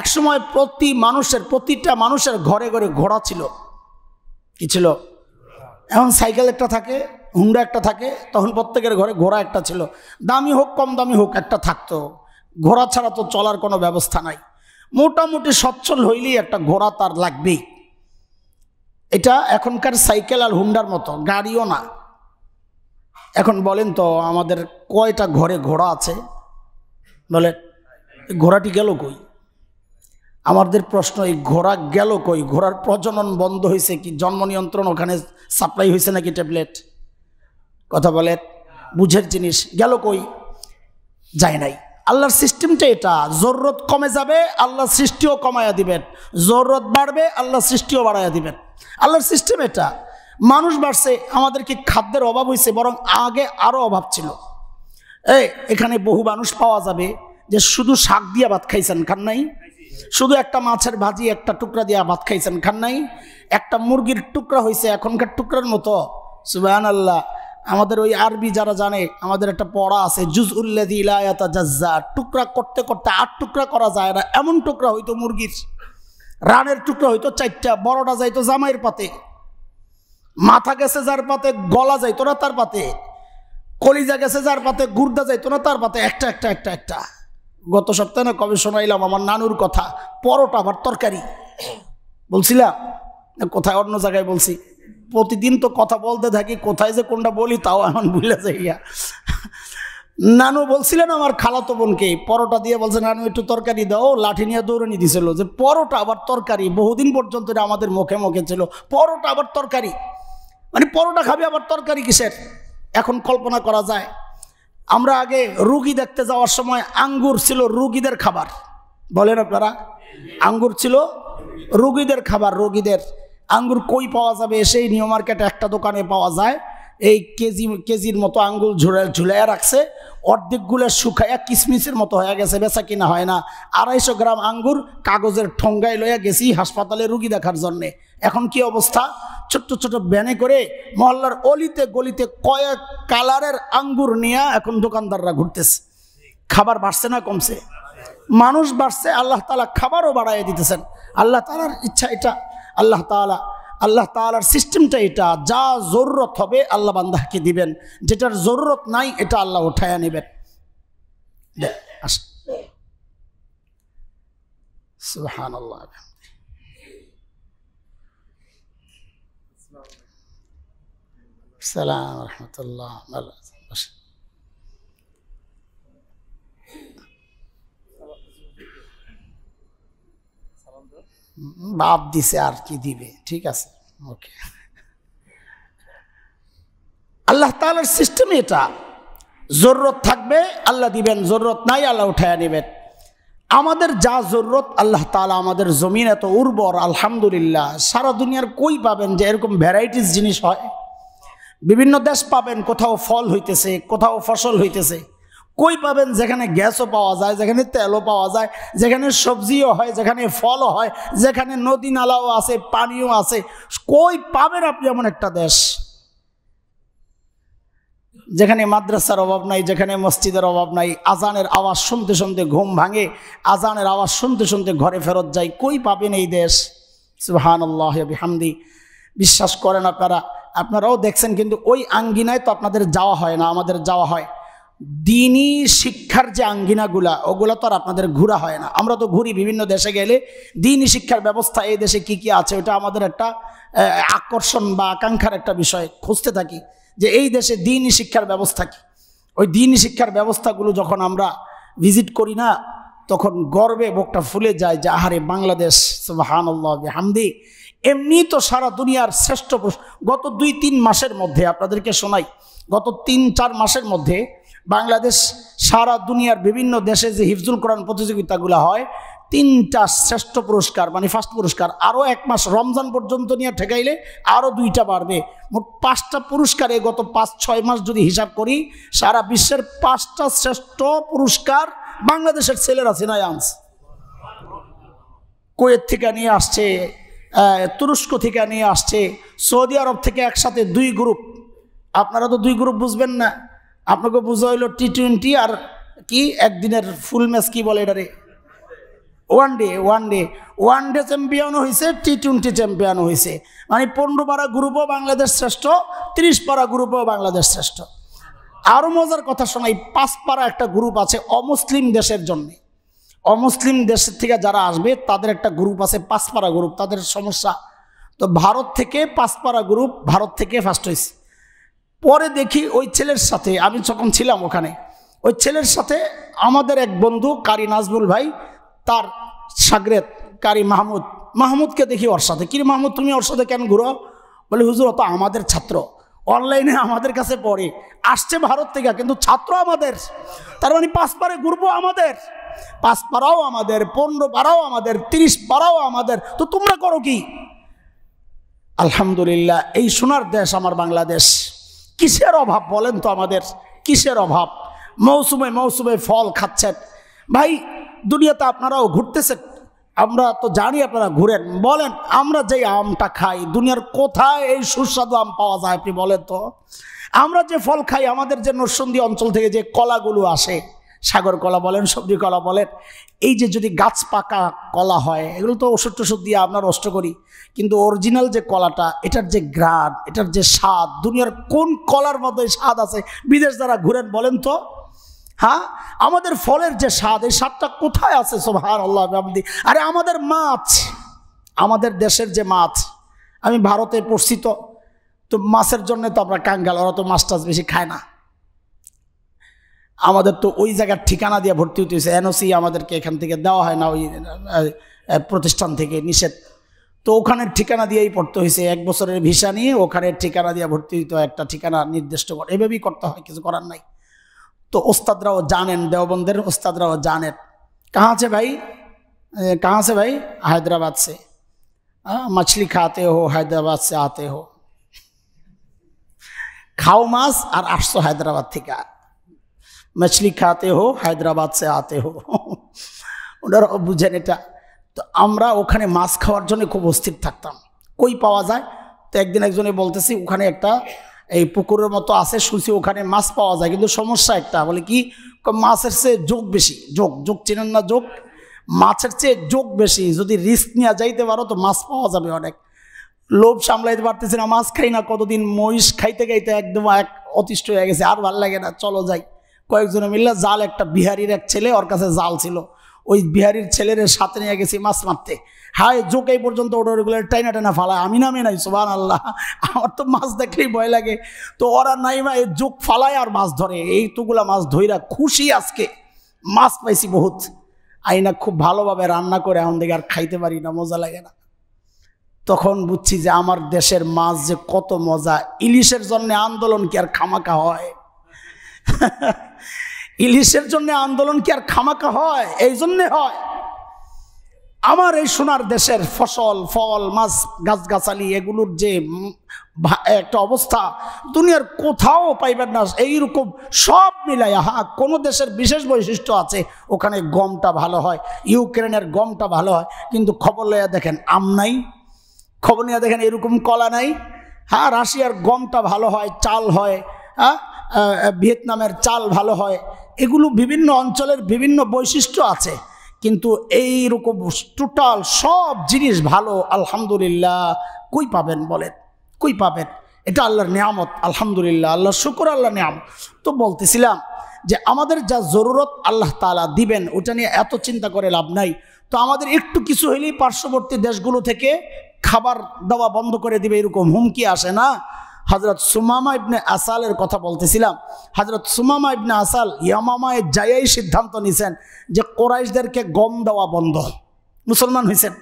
একসময় প্রতি মানুষের প্রতিটা মানুষের ঘরে ঘরে ঘোড়া ছিল কি ছিল এখন সাইকেল একটা থাকে হুন্ডা একটা থাকে তখন প্রত্যেকের ঘরে ঘোড়া একটা ছিল দামি হোক কম দামি হোক একটা থাকতো ঘোড়া ছাড়া তো চলার কোনো ব্যবস্থা নাই মোটামুটি সচ্ছল হইলেই একটা ঘোড়া তার লাগবেই এটা এখনকার সাইকেল আর হুন্ডার মতো গাড়িও না এখন বলেন তো আমাদের কয়টা ঘরে ঘোড়া আছে বলে ঘোড়াটি গেল কই আমাদের প্রশ্ন এই ঘোড়া গেল কই ঘোড়ার প্রজনন বন্ধ হয়েছে কি জন্ম নিয়ন্ত্রণ ওখানে সাপ্লাই হয়েছে নাকি ট্যাবলেট কথা বলে বুঝের জিনিস গেল কই যায় নাই আল্লাহর সিস্টেমটা এটা জরুরত কমে যাবে আল্লাহ সৃষ্টিও কমায়া দিবেন জরুরত বাড়বে আল্লাহ সৃষ্টিও বাড়াইয়া দিবেন আল্লাহর সিস্টেম এটা মানুষ বাড়ছে আমাদের কি খাদ্যের অভাব হয়েছে বরং আগে আরও অভাব ছিল এই এখানে বহু মানুষ পাওয়া যাবে যে শুধু শাক দিয়ে ভাত খাইছেন খান নাই শুধু একটা মাছের ভাজি একটা টুকরা দিয়ে ভাত খাইছেন খান নাই একটা মুরগির টুকরা হয়েছে এখনকার টুকরার মতো সুবাহ আল্লাহ আমাদের ওই আরবি যারা জানে আমাদের একটা পড়া আছে জুজ উল্লাদি ইলায়াতা জাজ্জা টুকরা করতে করতে আট টুকরা করা যায় না এমন টুকরা হয়তো মুরগির রানের টুকরা হয়তো চারটা বড়টা যাইতো জামাইয়ের পাতে মাথা গেছে যার পাতে গলা যাইতো না তার পাতে কলিজা গেছে যার পাতে গুর্দা যাইতো না তার পাতে একটা একটা একটা একটা গত সপ্তাহে না কবে শোনাইলাম আমার নানুর কথা পরোটা আমার তরকারি বলছিলাম কোথায় অন্য জায়গায় বলছি প্রতিদিন তো কথা বলতে থাকি কোথায় যে কোনটা বলি তাও এমন বুঝলে যাইয়া নানু বলছিলেন আমার খালাতো বোনকে পরোটা দিয়ে বলছে নানু একটু তরকারি দাও লাঠি নিয়ে নিয়ে দিছিল যে পরোটা আবার তরকারি বহুদিন পর্যন্ত আমাদের মুখে মুখে ছিল পরোটা আবার তরকারি মানে পরোটা খাবে আবার তরকারি কিসের এখন কল্পনা করা যায় আমরা আগে রুগী দেখতে যাওয়ার সময় আঙ্গুর ছিল রুগীদের খাবার বলেন আপনারা আঙ্গুর ছিল রুগীদের খাবার রুগীদের আঙ্গুর কই পাওয়া যাবে সেই নিউ মার্কেটে একটা দোকানে পাওয়া যায় এই কেজি কেজির মতো আঙ্গুল ঝুলে ঝুলাইয়া রাখছে অর্ধেকগুলো শুকাইয়া কিসমিসের মতো হয়ে গেছে বেচা কিনা হয় না আড়াইশো গ্রাম আঙ্গুর কাগজের ঠোঙ্গায় লইয়া গেছি হাসপাতালে রুগী দেখার জন্যে এখন কি অবস্থা ছোট্ট ছোট ব্যানে করে মহল্লার অলিতে গলিতে কয়েক কালারের আঙ্গুর নিয়ে এখন দোকানদাররা ঘুরতেছে খাবার বাড়ছে না কমছে মানুষ বাড়ছে আল্লাহ তালা খাবারও বাড়াইয়ে দিতেছেন আল্লাহ তালার ইচ্ছা এটা আল্লাহ তালা আল্লাহ তালার সিস্টেমটা এটা যা জরুরত হবে আল্লাহ বান্দাহকে দিবেন যেটার জরুরত নাই এটা আল্লাহ উঠাইয়া নেবেন সুহান আল্লাহ সালাম রহমতুল্লাহ ভালো বাপ দিছে আর কি দিবে ঠিক আছে ওকে আল্লাহ তালার সিস্টেম এটা জরুরত থাকবে আল্লাহ দিবেন জরুরত নাই আল্লাহ উঠায় নেবেন আমাদের যা জরুরত আল্লাহ তালা আমাদের জমিন এত উর্বর আলহামদুলিল্লাহ সারা দুনিয়ার কই পাবেন যে এরকম ভ্যারাইটিস জিনিস হয় বিভিন্ন দেশ পাবেন কোথাও ফল হইতেছে কোথাও ফসল হইতেছে কই পাবেন যেখানে গ্যাসও পাওয়া যায় যেখানে তেলও পাওয়া যায় যেখানে সবজিও হয় যেখানে ফলও হয় যেখানে নদী নালাও আছে পানিও আছে কই পাবেন আপনি এমন একটা দেশ যেখানে মাদ্রাসার অভাব নাই যেখানে মসজিদের অভাব নাই আজানের আওয়াজ শুনতে শুনতে ঘুম ভাঙে আজানের আওয়াজ শুনতে শুনতে ঘরে ফেরত যায় কই পাবেন এই দেশ সুহান আল্লাহ হামদি বিশ্বাস করেন আপনারা আপনারাও দেখছেন কিন্তু ওই আঙ্গিনায় তো আপনাদের যাওয়া হয় না আমাদের যাওয়া হয় দিনই শিক্ষার যে আঙ্গিনাগুলা ওগুলো তো আর আপনাদের ঘোরা হয় না আমরা তো ঘুরি বিভিন্ন দেশে গেলে দিনই শিক্ষার ব্যবস্থা এই দেশে কি কি আছে ওটা আমাদের একটা আকর্ষণ বা আকাঙ্ক্ষার একটা বিষয় খুঁজতে থাকি যে এই দেশে দিনই শিক্ষার ব্যবস্থা কি ওই দিনই শিক্ষার ব্যবস্থাগুলো যখন আমরা ভিজিট করি না তখন গর্বে বকটা ফুলে যায় যে আহারে বাংলাদেশ হামদি এমনি তো সারা দুনিয়ার শ্রেষ্ঠ গত দুই তিন মাসের মধ্যে আপনাদেরকে শোনাই গত তিন চার মাসের মধ্যে বাংলাদেশ সারা দুনিয়ার বিভিন্ন দেশে যে হিফজুল কোরআন প্রতিযোগিতাগুলো হয় তিনটা শ্রেষ্ঠ পুরস্কার মানে ফার্স্ট পুরস্কার আরও এক মাস রমজান পর্যন্ত নিয়ে ঠেকাইলে আরও দুইটা বাড়বে মোট পাঁচটা পুরস্কারে গত পাঁচ ছয় মাস যদি হিসাব করি সারা বিশ্বের পাঁচটা শ্রেষ্ঠ পুরস্কার বাংলাদেশের ছেলেরা সিনায়ান্স কোয়েত থেকে নিয়ে আসছে তুরস্ক থেকে নিয়ে আসছে সৌদি আরব থেকে একসাথে দুই গ্রুপ আপনারা তো দুই গ্রুপ বুঝবেন না আপনাকে বুঝা হইলো টি টোয়েন্টি আর কি একদিনের ফুল ম্যাচ কি বলে এটারে one day one day one day champion হয়েছে টি টোয়েন্টি চ্যাম্পিয়ন হয়েছে মানে পনেরো পারা গ্রুপও বাংলাদেশ শ্রেষ্ঠ তিরিশ পারা গ্রুপও বাংলাদেশ শ্রেষ্ঠ আরও মজার কথা শোনাই পাঁচ পারা একটা গ্রুপ আছে অমুসলিম দেশের জন্যে অমুসলিম দেশের থেকে যারা আসবে তাদের একটা গ্রুপ আছে পাঁচপাড়া গ্রুপ তাদের সমস্যা তো ভারত থেকে পাঁচপাড়া গ্রুপ ভারত থেকে ফার্স্ট হয়েছে পরে দেখি ওই ছেলের সাথে আমি যখন ছিলাম ওখানে ওই ছেলের সাথে আমাদের এক বন্ধু কারি নাজবুল ভাই তার সাগরেত কারি মাহমুদ মাহমুদকে দেখি ওর সাথে কি মাহমুদ তুমি ওর সাথে কেন ঘুরো বলে হুজুর অত আমাদের ছাত্র অনলাইনে আমাদের কাছে পড়ে আসছে ভারত থেকে কিন্তু ছাত্র আমাদের তার মানে পারে ঘুরবো আমাদের পাঁচ পাড়াও আমাদের পনেরো পাড়াও আমাদের তিরিশ পাড়াও আমাদের তো তোমরা করো কি আলহামদুলিল্লাহ এই সোনার দেশ আমার বাংলাদেশ কিসের অভাব বলেন তো আমাদের কিসের অভাব মৌসুমে মৌসুমে ফল খাচ্ছেন ভাই দুনিয়াতে আপনারাও ঘুরতেছেন আমরা তো জানি আপনারা ঘুরেন বলেন আমরা যে আমটা খাই দুনিয়ার কোথায় এই সুস্বাদু আম পাওয়া যায় আপনি বলেন তো আমরা যে ফল খাই আমাদের যে নরসন্দি অঞ্চল থেকে যে কলাগুলো আসে সাগর কলা বলেন সবজি কলা বলেন এই যে যদি গাছ পাকা কলা হয় এগুলো তো ওষুধ টষুধ দিয়ে আপনার নষ্ট করি কিন্তু অরিজিনাল যে কলাটা এটার যে গ্রাড এটার যে স্বাদ দুনিয়ার কোন কলার মতো স্বাদ আছে বিদেশ দ্বারা ঘুরেন বলেন তো হ্যাঁ আমাদের ফলের যে স্বাদ এই স্বাদটা কোথায় আছে হার আল্লাহ আরে আমাদের মাছ আমাদের দেশের যে মাছ আমি ভারতে পরিচিত তো মাছের জন্য তো আমরা কাঙ্গাল ওরা তো মাছ টাছ বেশি খায় না আমাদের তো ওই জায়গার ঠিকানা দিয়ে ভর্তি হতেছে এনওসি আমাদেরকে এখান থেকে দেওয়া হয় না ওই প্রতিষ্ঠান থেকে নিষেধ তো ওখানের ঠিকানা দিয়েই পড়তে হয়েছে এক বছরের ভিসা নিয়ে ওখানের ঠিকানা দিয়ে ভর্তি হইতে একটা ঠিকানা নির্দিষ্ট করে এভাবেই করতে হয় কিছু করার নাই তো ওস্তাদরাও জানেন দেওবন্দের ওস্তাদরাও জানেন কাহা আছে ভাই কাহা আছে ভাই হায়দ্রাবাদ সে মাছলি খাতে হো হায়দ্রাবাদ সে আতে হো খাও মাছ আর আসছো হায়দ্রাবাদ থেকে মাছলি খাতে হো হায়দ্রাবাদ সে আতে হো ওনারা বুঝেন এটা তো আমরা ওখানে মাছ খাওয়ার জন্য খুব অস্থির থাকতাম কই পাওয়া যায় তো একদিন একজনে বলতেছি ওখানে একটা এই পুকুরের মতো আছে শুনছি ওখানে মাছ পাওয়া যায় কিন্তু সমস্যা একটা বলে কি মাছের চেয়ে যোগ বেশি যোগ যোগ চেনেন না যোগ মাছের চেয়ে যোগ বেশি যদি রিস্ক নিয়ে যাইতে পারো তো মাছ পাওয়া যাবে অনেক লোভ সামলাইতে পারতেছি না মাছ খাই না কতদিন মহিষ খাইতে খাইতে একদম এক অতিষ্ঠ হয়ে গেছে আর ভাল লাগে না চলো যাই কয়েকজনে মিললে জাল একটা বিহারির এক ছেলে ওর কাছে জাল ছিল ওই বিহারির ছেলের সাথে নিয়ে গেছি মাছ মারতে হায় জোক এই পর্যন্ত ওটা ওগুলো টাইনা টাইনা ফালায় আমি নামে নাই সুবান আল্লাহ আমার তো মাছ দেখলেই ভয় লাগে তো ওরা নাই এই জোক ফালায় আর মাছ ধরে এই তুগুলা মাছ ধইরা খুশি আজকে মাছ পাইছি বহুত আইনা খুব ভালোভাবে রান্না করে এখন দেখে আর খাইতে পারি না মজা লাগে না তখন বুঝছি যে আমার দেশের মাছ যে কত মজা ইলিশের জন্য আন্দোলন কি আর খামাকা হয় ইলিশের জন্য আন্দোলন কি আর খামাকা হয় এই জন্যে হয় আমার এই সোনার দেশের ফসল ফল মাছ গাছগাছালি এগুলোর যে একটা অবস্থা দুনিয়ার কোথাও পাইবেন না এইরকম সব মিলাই হা কোনো দেশের বিশেষ বৈশিষ্ট্য আছে ওখানে গমটা ভালো হয় ইউক্রেনের গমটা ভালো হয় কিন্তু খবর লয়া দেখেন আম নাই খবর নিয়ে দেখেন এরকম কলা নাই হ্যাঁ রাশিয়ার গমটা ভালো হয় চাল হয় হ্যাঁ ভিয়েতনামের চাল ভালো হয় এগুলো বিভিন্ন অঞ্চলের বিভিন্ন বৈশিষ্ট্য আছে কিন্তু এই রকম টোটাল সব জিনিস ভালো আলহামদুলিল্লাহ কই পাবেন বলেন কই পাবেন এটা আল্লাহর নিয়ামত আলহামদুলিল্লাহ আল্লাহ শুকুর আল্লাহ নিয়ামত তো বলতেছিলাম যে আমাদের যা জরুরত আল্লাহ তালা দিবেন ওটা নিয়ে এত চিন্তা করে লাভ নাই তো আমাদের একটু কিছু হলেই পার্শ্ববর্তী দেশগুলো থেকে খাবার দেওয়া বন্ধ করে দিবে এরকম হুমকি আসে না হজরত সুমামা ইবনে আসালের কথা বলতেছিলাম হজরত সুমামা ইবনে আসাল ইয়ামায় যাই সিদ্ধান্ত নিছেন যে কোরাইশদেরকে গম দেওয়া বন্ধ মুসলমান হয়েছেন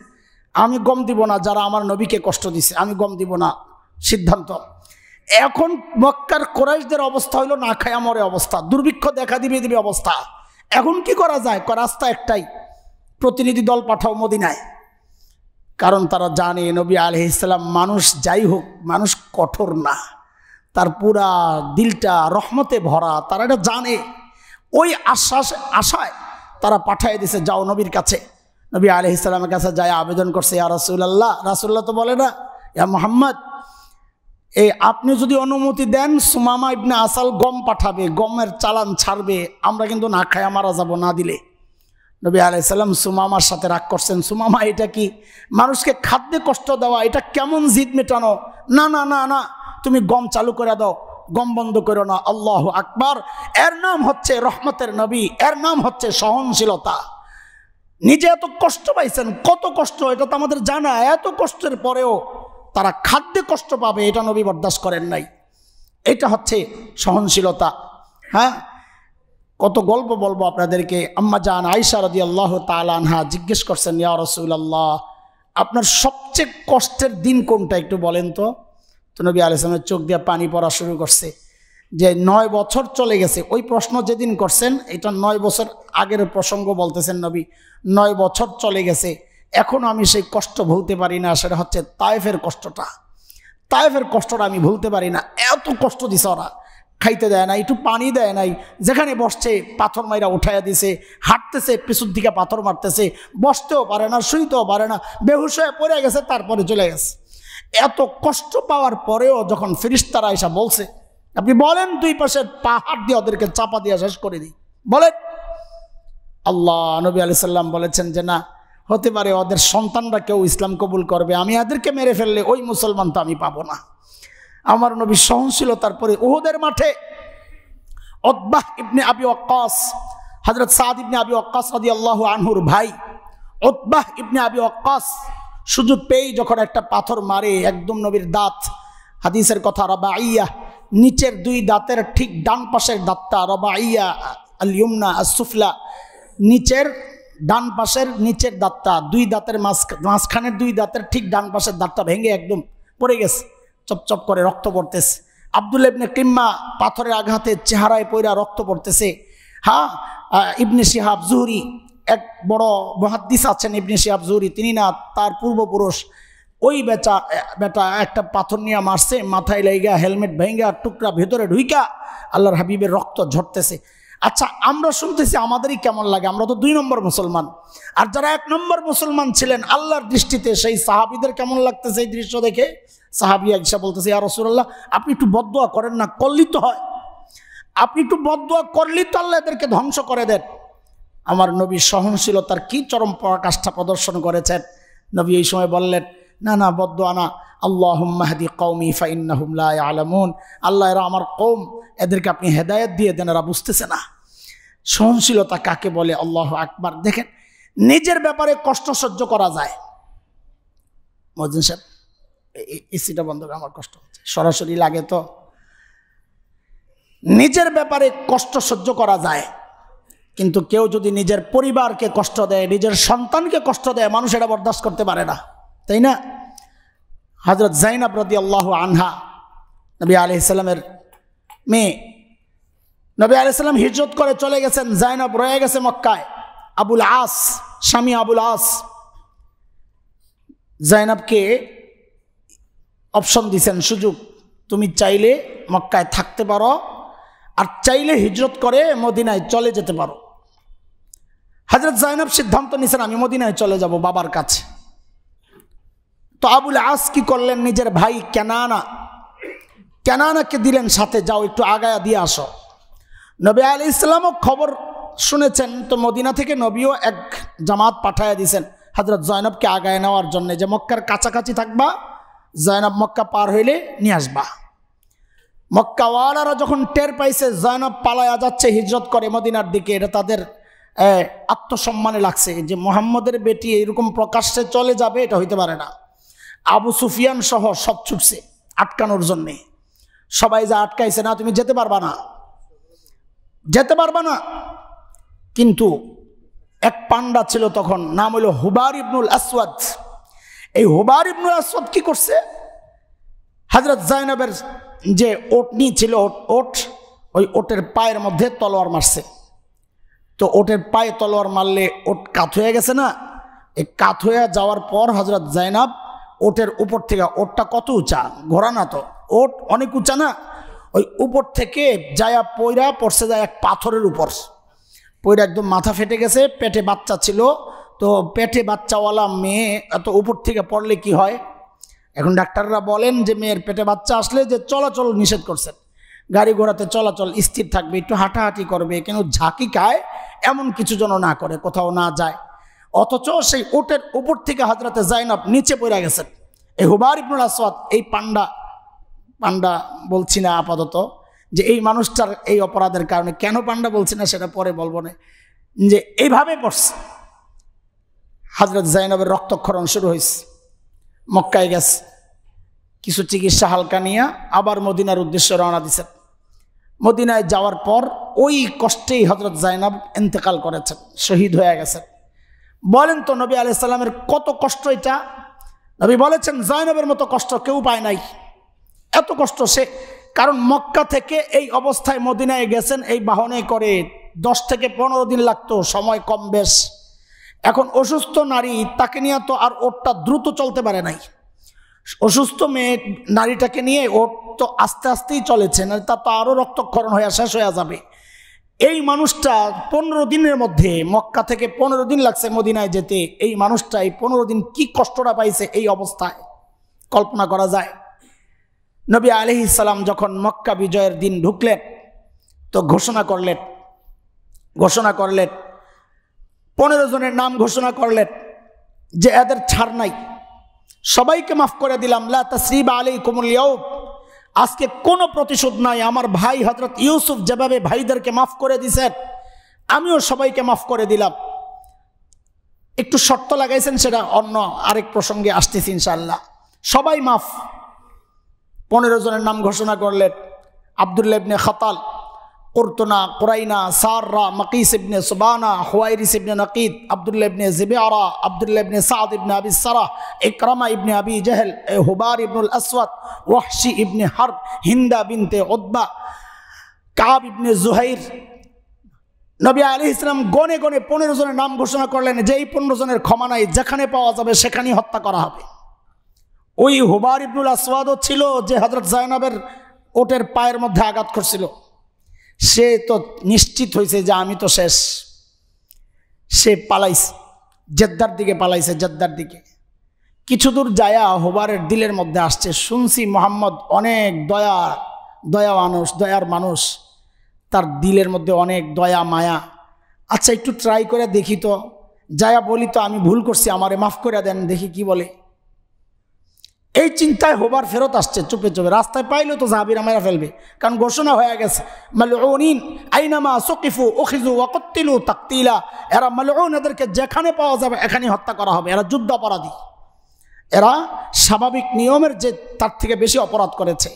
আমি গম দিব না যারা আমার নবীকে কষ্ট দিছে আমি গম দিব না সিদ্ধান্ত এখন মক্কার কোরাইশদের অবস্থা হইল না খায়া মরে অবস্থা দুর্ভিক্ষ দেখা দিবে দিবে অবস্থা এখন কি করা যায় রাস্তা একটাই প্রতিনিধি দল পাঠাও মদিনায় কারণ তারা জানে নবী আলহ ইসলাম মানুষ যাই হোক মানুষ কঠোর না তার পুরা দিলটা রহমতে ভরা তারা এটা জানে ওই আশ্বাস আশায় তারা পাঠায় দিছে যাও নবীর কাছে নবী আলহ ইসলামের কাছে যায় আবেদন করছে ইয়া রাসুল্লাহ রাসুল্লাহ তো বলে না ইয়া মোহাম্মদ এই আপনি যদি অনুমতি দেন সুমামা ইবনে আসাল গম পাঠাবে গমের চালান ছাড়বে আমরা কিন্তু না খায়া মারা যাব না দিলে নবী আলাইসাল্লাম সুমামার সাথে রাগ করছেন সুমামা এটা কি মানুষকে খাদ্যে কষ্ট দেওয়া এটা কেমন জিদ মেটানো না না না না তুমি গম চালু করে দাও গম বন্ধ করো না আল্লাহ আকবার এর নাম হচ্ছে রহমতের নবী এর নাম হচ্ছে সহনশীলতা নিজে এত কষ্ট পাইছেন কত কষ্ট এটা তো আমাদের জানা এত কষ্টের পরেও তারা খাদ্যে কষ্ট পাবে এটা নবী বরদাস করেন নাই এটা হচ্ছে সহনশীলতা হ্যাঁ কত গল্প বলবো আপনাদেরকে আম্মা জান আইসা রদি আল্লাহ তালানহা জিজ্ঞেস করছেন ইয়া রসুল আল্লাহ আপনার সবচেয়ে কষ্টের দিন কোনটা একটু বলেন তো তো নবী আলাইসলামের চোখ দিয়ে পানি পড়া শুরু করছে যে নয় বছর চলে গেছে ওই প্রশ্ন যেদিন করছেন এটা নয় বছর আগের প্রসঙ্গ বলতেছেন নবী নয় বছর চলে গেছে এখনও আমি সেই কষ্ট ভুলতে পারি না সেটা হচ্ছে তায়েফের কষ্টটা তায়েফের কষ্টটা আমি ভুলতে পারি না এত কষ্ট দিছে ওরা খাইতে দেয় নাই একটু পানি দেয় নাই যেখানে বসছে পাথর মাইরা উঠাইয়া দিছে হাঁটতেছে পিছুর দিকে পাথর মারতেছে বসতেও পারে না শুইতেও পারে না বেহুশ হয়ে পড়ে গেছে তারপরে চলে গেছে এত কষ্ট পাওয়ার পরেও যখন ফিরিস্তারা এসা বলছে আপনি বলেন দুই পাশের পাহাড় দিয়ে ওদেরকে চাপা দিয়ে শেষ করে দিই বলেন আল্লাহ নবী আলি সাল্লাম বলেছেন যে না হতে পারে ওদের সন্তানরা কেউ ইসলাম কবুল করবে আমি এদেরকে মেরে ফেললে ওই মুসলমান তো আমি পাবো না আমার নবী সহনশীলতার পরে ওহদের মাঠে অদ্বাহ ইবনে আবি অক্কাস হজরত সাদ ইবনে আবি অক্কাস আদি আল্লাহ আনহুর ভাই অদ্বাহ ইবনে আবি অক্কাস সুযোগ পেয়েই যখন একটা পাথর মারে একদম নবীর দাঁত হাদিসের কথা রবা আইয়া নিচের দুই দাঁতের ঠিক ডান পাশের দাঁতটা রবা আইয়া আল ইউমনা আসুফলা নিচের ডান পাশের নিচের দাঁতটা দুই দাঁতের মাঝখানের দুই দাঁতের ঠিক ডান পাশের দাঁতটা ভেঙে একদম পড়ে গেছে চপচপ করে রক্ত পড়তেছে আবদুল ইবনে কিম্মা পাথরের আঘাতে চেহারায় পইরা রক্ত পড়তেছে হ্যাঁ ইবনে শিহাব জুহরি এক বড় মহাদ্দিস আছেন ইবনে শিহাব জুহরি তিনি না তার পূর্বপুরুষ ওই বেচা বেটা একটা পাথর নিয়ে মারছে মাথায় লেগা হেলমেট ভেঙ্গা টুকরা ভেতরে ঢুইকা আল্লাহর হাবিবের রক্ত ঝরতেছে আচ্ছা আমরা শুনতেছি আমাদেরই কেমন লাগে আমরা তো দুই নম্বর মুসলমান আর যারা এক নম্বর মুসলমান ছিলেন আল্লাহর দৃষ্টিতে সেই সাহাবিদের কেমন লাগতেছে এই দৃশ্য দেখে সাহাবিয়া ঈশা বলতেছে ইয়া রসুল্লাহ আপনি একটু বদয়া করেন না করলি তো হয় আপনি একটু বদয়া করলি তো আল্লাহ এদেরকে ধ্বংস করে দেন আমার নবী সহনশীলতার কি চরম প্রকাষ্ঠা প্রদর্শন করেছেন নবী এই সময় বললেন না না বদয়া না আল্লাহ মাহাদি কৌমি ফাইন্নাহুমলা আলমুন আল্লাহ এরা আমার কৌম এদেরকে আপনি হেদায়ত দিয়ে দেন এরা বুঝতেছে না সহনশীলতা কাকে বলে আল্লাহ আকবার দেখেন নিজের ব্যাপারে কষ্ট সহ্য করা যায় মজিন সাহেব এসিটা বন্ধ করে আমার কষ্ট হচ্ছে সরাসরি লাগে তো নিজের ব্যাপারে কষ্ট সহ্য করা যায় কিন্তু কেউ যদি নিজের পরিবারকে কষ্ট দেয় নিজের সন্তানকে কষ্ট দেয় মানুষ এটা বরদাস্ত করতে পারে না তাই না হজরত জাইনাব রদি আল্লাহ আনহা নবী আলি ইসলামের মেয়ে নবী আলি ইসলাম হিজরত করে চলে গেছেন জাইনাব রয়ে গেছে মক্কায় আবুল আস স্বামী আবুল আস জাইনাবকে অপশন দিছেন সুযোগ তুমি চাইলে মক্কায় থাকতে পারো আর চাইলে হিজরত করে মদিনায় চলে যেতে পারো হজরত জাইনব সিদ্ধান্ত নিছেন আমি মদিনায় চলে যাব বাবার কাছে তো আবুল আস কি করলেন নিজের ভাই কেনানা কেনানাকে দিলেন সাথে যাও একটু আগায়া দিয়ে আসো নবী আল ইসলামও খবর শুনেছেন তো মদিনা থেকে নবীও এক জামাত পাঠাইয়া দিছেন হজরত জয়নবকে আগায় নেওয়ার জন্য যে মক্কার কাছাকাছি থাকবা জয়নব মক্কা পার হইলে নিয়ে আসবা মক্কাওয়ালারা যখন টের পাইছে জয়নব পালায়া যাচ্ছে হিজরত করে মদিনার দিকে এটা তাদের আত্মসম্মানে লাগছে যে মোহাম্মদের বেটি এরকম প্রকাশ্যে চলে যাবে এটা হইতে পারে না আবু সুফিয়ান সহ সব ছুটছে আটকানোর জন্যে সবাই যা আটকাইছে না তুমি যেতে পারবা না যেতে পারবা না কিন্তু এক পান্ডা ছিল তখন নাম হইল হুবার ইবনুল আসওয়াদ এই হোমার ইবনুল আসাদ কি করছে হাজরত জাইনবের যে ওটনি ছিল ওট ওই ওটের পায়ের মধ্যে তলোয়ার মারছে তো ওটের পায়ে তলোয়ার মারলে ওট কাত হয়ে গেছে না এই কাত হয়ে যাওয়ার পর হজরত জাইনাব ওটের উপর থেকে ওটটা কত উঁচা ঘোরা না তো ওট অনেক উঁচা না ওই উপর থেকে যায়া পয়রা পড়ছে যায় এক পাথরের উপর পয়রা একদম মাথা ফেটে গেছে পেটে বাচ্চা ছিল তো পেটে বাচ্চাওয়ালা মেয়ে এত উপর থেকে পড়লে কি হয় এখন ডাক্তাররা বলেন যে মেয়ের পেটে বাচ্চা আসলে যে চলাচল নিষেধ করছেন গাড়ি ঘোড়াতে চলাচল স্থির থাকবে একটু হাঁটাহাঁটি করবে কেন ঝাঁকি খায় এমন কিছু যেন না করে কোথাও না যায় অথচ সেই ওটের উপর থেকে হাজরাতে জাইনব নিচে পড়ে গেছেন এই হুবার ইবনুল আসওয়াদ এই পান্ডা পান্ডা বলছি না আপাতত যে এই মানুষটার এই অপরাধের কারণে কেন পান্ডা বলছি না সেটা পরে বলবো না যে এইভাবে পড়ছে হাজরত জাইনবের রক্তক্ষরণ শুরু হয়েছে মক্কায় গেছে কিছু চিকিৎসা হালকা নিয়ে আবার মদিনার উদ্দেশ্যে রওনা দিছে মদিনায় যাওয়ার পর ওই কষ্টেই হজরত জাইনাব ইন্তেকাল করেছেন শহীদ হয়ে গেছেন বলেন তো নবী আলাইসাল্লামের কত কষ্ট এটা নবী বলেছেন জাইনবের মতো কষ্ট কেউ পায় নাই এত কষ্ট সে কারণ মক্কা থেকে এই অবস্থায় মদিনায় গেছেন এই বাহনে করে দশ থেকে পনেরো দিন লাগতো সময় কম বেশ এখন অসুস্থ নারী তাকে নিয়ে তো আর ওটটা দ্রুত চলতে পারে নাই অসুস্থ মেয়ে নারীটাকে নিয়ে ওট তো আস্তে আস্তেই চলেছে না তা তো আরও রক্তক্ষরণ হয়ে শেষ হয়ে যাবে এই মানুষটা পনেরো দিনের মধ্যে মক্কা থেকে পনেরো দিন লাগছে মদিনায় যেতে এই মানুষটা এই পনেরো দিন কি কষ্টটা পাইছে এই অবস্থায় কল্পনা করা যায় নবী আলহি ইসালাম যখন মক্কা বিজয়ের দিন ঢুকলেন তো ঘোষণা করলেন ঘোষণা করলেন পনেরো জনের নাম ঘোষণা করলেন যে এদের ছাড় নাই সবাইকে মাফ করে দিলাম লা বা আলী কুমুলিয়াও আজকে কোনো প্রতিশোধ নাই আমার ভাই হজরত ইউসুফ যেভাবে ভাইদেরকে মাফ করে দিছেন আমিও সবাইকে মাফ করে দিলাম একটু শর্ত লাগাইছেন সেটা অন্য আরেক প্রসঙ্গে আসতেছি ইনশাল্লাহ সবাই মাফ পনেরো জনের নাম ঘোষণা করলেন আবদুল্লাবনে খতাল কর্তনা না কোরাইনা সাররা মকিস ইবনে সুবানা হোয়াইরিস ইবনে নকিদ আবদুল্লাহ ইবনে জিবেআরা আবদুল্লাহ ইবনে সাদ ইবনে আবি সারা ইকরামা ইবনে আবি জাহেল এ হুবার ইবনুল আসওয়াত ওয়াহশি ইবনে হার হিন্দা বিনতে ওদ্বা কাব ইবনে জুহাইর নবী আলি ইসলাম গনে গনে পনেরো জনের নাম ঘোষণা করলেন যে এই পনেরো জনের ক্ষমা নাই যেখানে পাওয়া যাবে সেখানেই হত্যা করা হবে ওই হুবার ইবনুল আসাদও ছিল যে হজরত জায়নাবের ওটের পায়ের মধ্যে আঘাত করছিল সে তো নিশ্চিত হয়েছে যে আমি তো শেষ সে পালাইছে জেদ্দার দিকে পালাইছে জেদ্দার দিকে কিছু দূর যায়া হোবারের দিলের মধ্যে আসছে শুনছি মোহাম্মদ অনেক দয়া দয়া মানুষ দয়ার মানুষ তার দিলের মধ্যে অনেক দয়া মায়া আচ্ছা একটু ট্রাই করে দেখি তো যায়া বলি তো আমি ভুল করছি আমারে মাফ করে দেন দেখি কি বলে এই চিন্তায় হবার ফেরত আসছে চুপে চুপে রাস্তায় পাইলেও তো জাহাবিরা মারা ফেলবে কারণ ঘোষণা হয়ে গেছে মালউনিন আইনামা সকিফু ওখিজু ওকত্তিলু তাকতিলা এরা ও এদেরকে যেখানে পাওয়া যাবে এখানেই হত্যা করা হবে এরা যুদ্ধ অপরাধী এরা স্বাভাবিক নিয়মের যে তার থেকে বেশি অপরাধ করেছে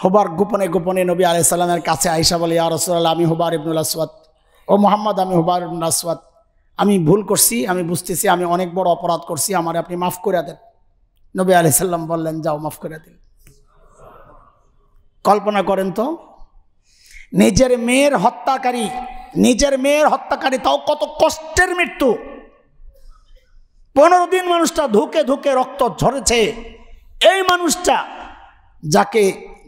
হবার গোপনে গোপনে নবী সাল্লামের কাছে আইসা বলে ইয়া রসুল্লাহ আমি হুবার ইবনুল আসওয়াত ও মোহাম্মদ আমি হুবার ইবনুল আসওয়াত আমি ভুল করছি আমি বুঝতেছি আমি অনেক বড় অপরাধ করছি আমার আপনি মাফ করে দেন নবী সাল্লাম বললেন যাও মাফ করে দিন কল্পনা করেন তো নিজের মেয়ের হত্যাকারী নিজের মেয়ের হত্যাকারী তাও কত কষ্টের মৃত্যু পনেরো দিন মানুষটা ধুকে ধুকে রক্ত ঝরেছে এই মানুষটা যাকে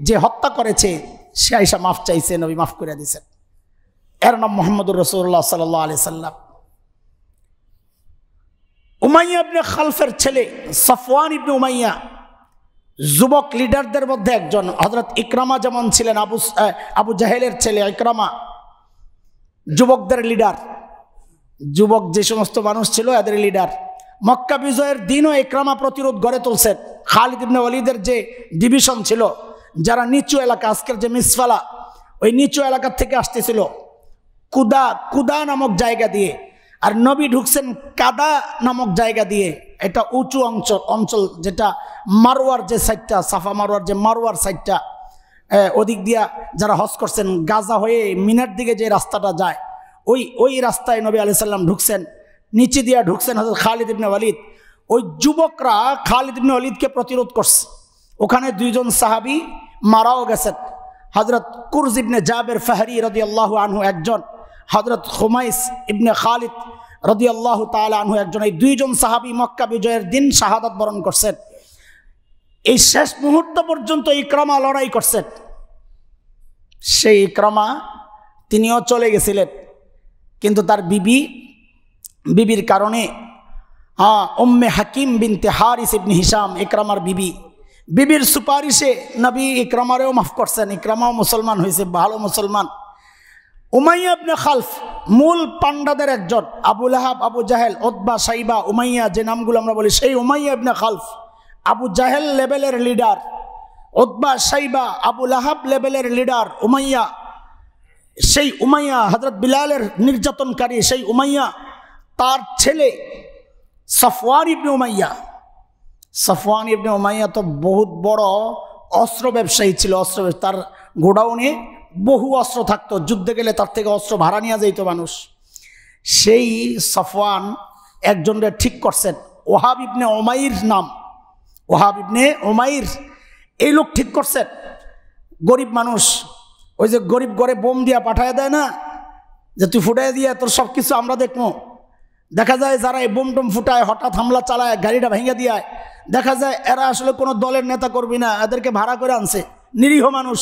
যে হত্যা করেছে সে আইসা মাফ চাইছে নবী মাফ করে দিয়েছেন এর নাম মোহাম্মদুর রসুল্লাহ সাল্লাহ আলি সাল্লাম উমাইয়া ইবনে খালফের ছেলে সাফওয়ান ইবনে উমাইয়া যুবক লিডারদের মধ্যে একজন হজরত ইকরামা যেমন ছিলেন আবু আবু জাহেলের ছেলে ইকরামা যুবকদের লিডার যুবক যে সমস্ত মানুষ ছিল এদের লিডার মক্কা বিজয়ের দিনও ইকরামা প্রতিরোধ গড়ে তুলছেন খালিদ ইবনে ওয়ালিদের যে ডিভিশন ছিল যারা নিচু এলাকা আজকের যে মিসফালা ওই নিচু এলাকার থেকে আসতেছিল কুদা কুদা নামক জায়গা দিয়ে আর নবী ঢুকছেন কাদা নামক জায়গা দিয়ে এটা উঁচু অঞ্চল অঞ্চল যেটা মারোয়ার যে সাইডটা সাফা মারোয়ার যে মারোয়ার সাইডটা ওদিক দিয়া যারা হস করছেন গাজা হয়ে মিনার দিকে যে রাস্তাটা যায় ওই ওই রাস্তায় নবী আলি সাল্লাম ঢুকছেন নিচে দিয়া ঢুকছেন হজরত খালিদ ইবনে ওয়ালিদ ওই যুবকরা খালিদ ইবনে ওয়ালিদকে প্রতিরোধ করছে ওখানে দুইজন সাহাবি মারাও গেছেন হজরত কুরজিবনে জাবের ফাহরি রদি আল্লাহ আনহু একজন হজরত হুমাইস ইবনে খালিদ রদি আল্লাহ তালু একজন এই দুইজন সাহাবি মক্কা বিজয়ের দিন শাহাদত বরণ করছেন এই শেষ মুহূর্ত পর্যন্ত ক্রমা লড়াই করছেন সেই ক্রমা তিনিও চলে গেছিলেন কিন্তু তার বিবি বিবির কারণে হ্যাঁ উম্মে হাকিম বিনতে হারিস ইবনি হিসাম ইকরামার বিবি বিবির সুপারিশে নবী ইকরামারেও মাফ করছেন ইকরামাও মুসলমান হয়েছে ভালো মুসলমান উমাইয়া ইবনে খালফ মূল পান্ডাদের একজন আবু লাহাব আবু জাহেল ওদবা সাইবা উমাইয়া যে নামগুলো আমরা বলি সেই উমাইয়া ইবনে খালফ আবু জাহেল লেভেলের লিডার ওদবা সাইবা আবু লাহাব লেভেলের লিডার উমাইয়া সেই উমাইয়া হজরত বিলালের নির্যাতনকারী সেই উমাইয়া তার ছেলে Safwan ibn Umayya Safwan ibn Umayya তো বহুত বড় অস্ত্র ব্যবসায়ী ছিল অস্ত্র তার গোডাউনে বহু অস্ত্র থাকতো যুদ্ধে গেলে তার থেকে অস্ত্র ভাড়া নিয়ে যেত মানুষ সেই সাফওয়ান একজনরে ঠিক করছেন ওহাব ইবনে ওমাইর নাম ওহাব ইবনে ওমাইর এই লোক ঠিক করছেন গরিব মানুষ ওই যে গরিব ঘরে বোম দিয়া পাঠায় দেয় না যে তুই ফুটাই দিয়ে তোর সব কিছু আমরা দেখবো দেখা যায় যারা এই বোম টোম ফুটায় হঠাৎ হামলা চালায় গাড়িটা ভেঙে দিয়ায় দেখা যায় এরা আসলে কোনো দলের নেতা করবি না এদেরকে ভাড়া করে আনছে নিরীহ মানুষ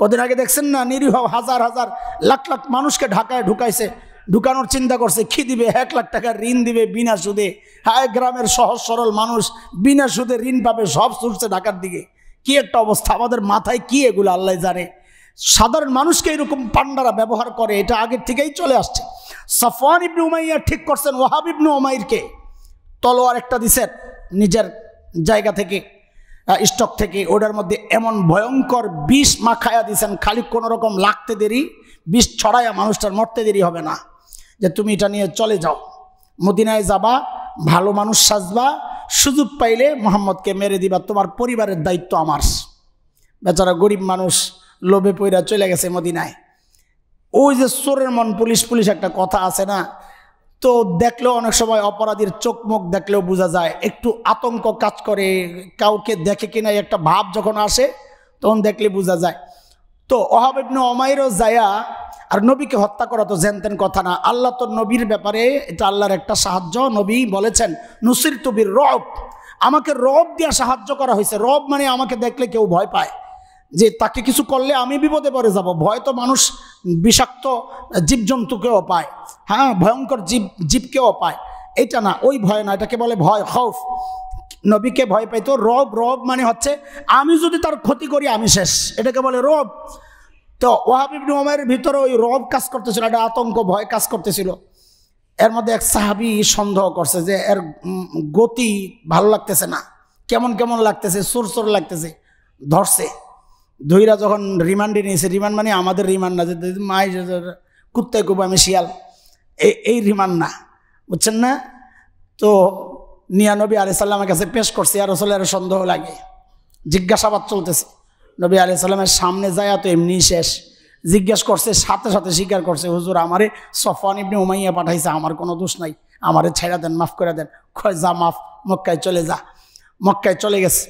কদিন আগে দেখছেন না নিরীহ হাজার হাজার লাখ লাখ মানুষকে ঢাকায় ঢুকাইছে ঢুকানোর চিন্তা করছে কি দিবে এক লাখ টাকা ঋণ দিবে বিনা সুদে হায় গ্রামের সহজ সরল মানুষ বিনা সুদে ঋণ পাবে সব ছুটছে ঢাকার দিকে কি একটা অবস্থা আমাদের মাথায় কি এগুলো আল্লাহ জানে সাধারণ মানুষকে এরকম পান্ডারা ব্যবহার করে এটা আগের থেকেই চলে আসছে সাফওয়ান ইবনু উমাইয়া ঠিক করছেন ওয়াহাব ইবনু উমাইরকে তলোয়ার একটা দিছেন নিজের জায়গা থেকে স্টক থেকে ওটার মধ্যে এমন ভয়ঙ্কর বিষ মাখায়া দিয়েছেন খালি কোনো রকম লাগতে দেরি বিষ ছড়ায়া মানুষটার মরতে দেরি হবে না যে তুমি এটা নিয়ে চলে যাও মদিনায় যাবা ভালো মানুষ সাজবা সুযোগ পাইলে মোহাম্মদকে মেরে দিবা তোমার পরিবারের দায়িত্ব আমার বেচারা গরিব মানুষ লোভে পইরা চলে গেছে মদিনায় ওই যে চোরের মন পুলিশ পুলিশ একটা কথা আছে না তো দেখলেও অনেক সময় অপরাধীর চোখ মুখ দেখলেও বোঝা যায় একটু আতঙ্ক কাজ করে কাউকে দেখে কিনা একটা ভাব যখন আসে তখন দেখলে বোঝা যায় তো অহাবিবনু অমায়েরও যায়া আর নবীকে হত্যা করা তো জেনতেন কথা না আল্লাহ তো নবীর ব্যাপারে এটা আল্লাহর একটা সাহায্য নবী বলেছেন নুসির তবির রব আমাকে রব দিয়া সাহায্য করা হয়েছে রব মানে আমাকে দেখলে কেউ ভয় পায় যে তাকে কিছু করলে আমি বিপদে পড়ে যাব ভয় তো মানুষ বিষাক্ত জীবজন্তুকেও পায় হ্যাঁ ভয়ঙ্কর জীব জীবকেও পায় এটা না ওই ভয় না এটাকে বলে ভয় হফ নবীকে ভয় পাইতো রব রব মানে হচ্ছে আমি যদি তার ক্ষতি করি আমি শেষ এটাকে বলে রব তো ওহাবিবিন ওমারের ভিতরে ওই রব কাজ করতেছিল একটা আতঙ্ক ভয় কাজ করতেছিল এর মধ্যে এক সাহাবি সন্দেহ করছে যে এর গতি ভালো লাগতেছে না কেমন কেমন লাগতেছে সুর সুর লাগতেছে ধরছে ধৈরা যখন রিমান্ডে নিয়েছে রিমান্ড মানে আমাদের রিমান্ড না যে মাই কুত্তায় কুব আমি শিয়াল এই এই রিমান্ড না বুঝছেন না তো নিয়া নবী আলি সাল্লামের কাছে পেশ করছে আর রসলের সন্দেহ লাগে জিজ্ঞাসাবাদ চলতেছে নবী আলি সাল্লামের সামনে যায় তো এমনি শেষ জিজ্ঞেস করছে সাথে সাথে স্বীকার করছে হুজুর আমারে সফান ইবনে উমাইয়া পাঠাইছে আমার কোনো দোষ নাই আমারে ছেড়া দেন মাফ করে দেন খয় যা মাফ মক্কায় চলে যা মক্কায় চলে গেছে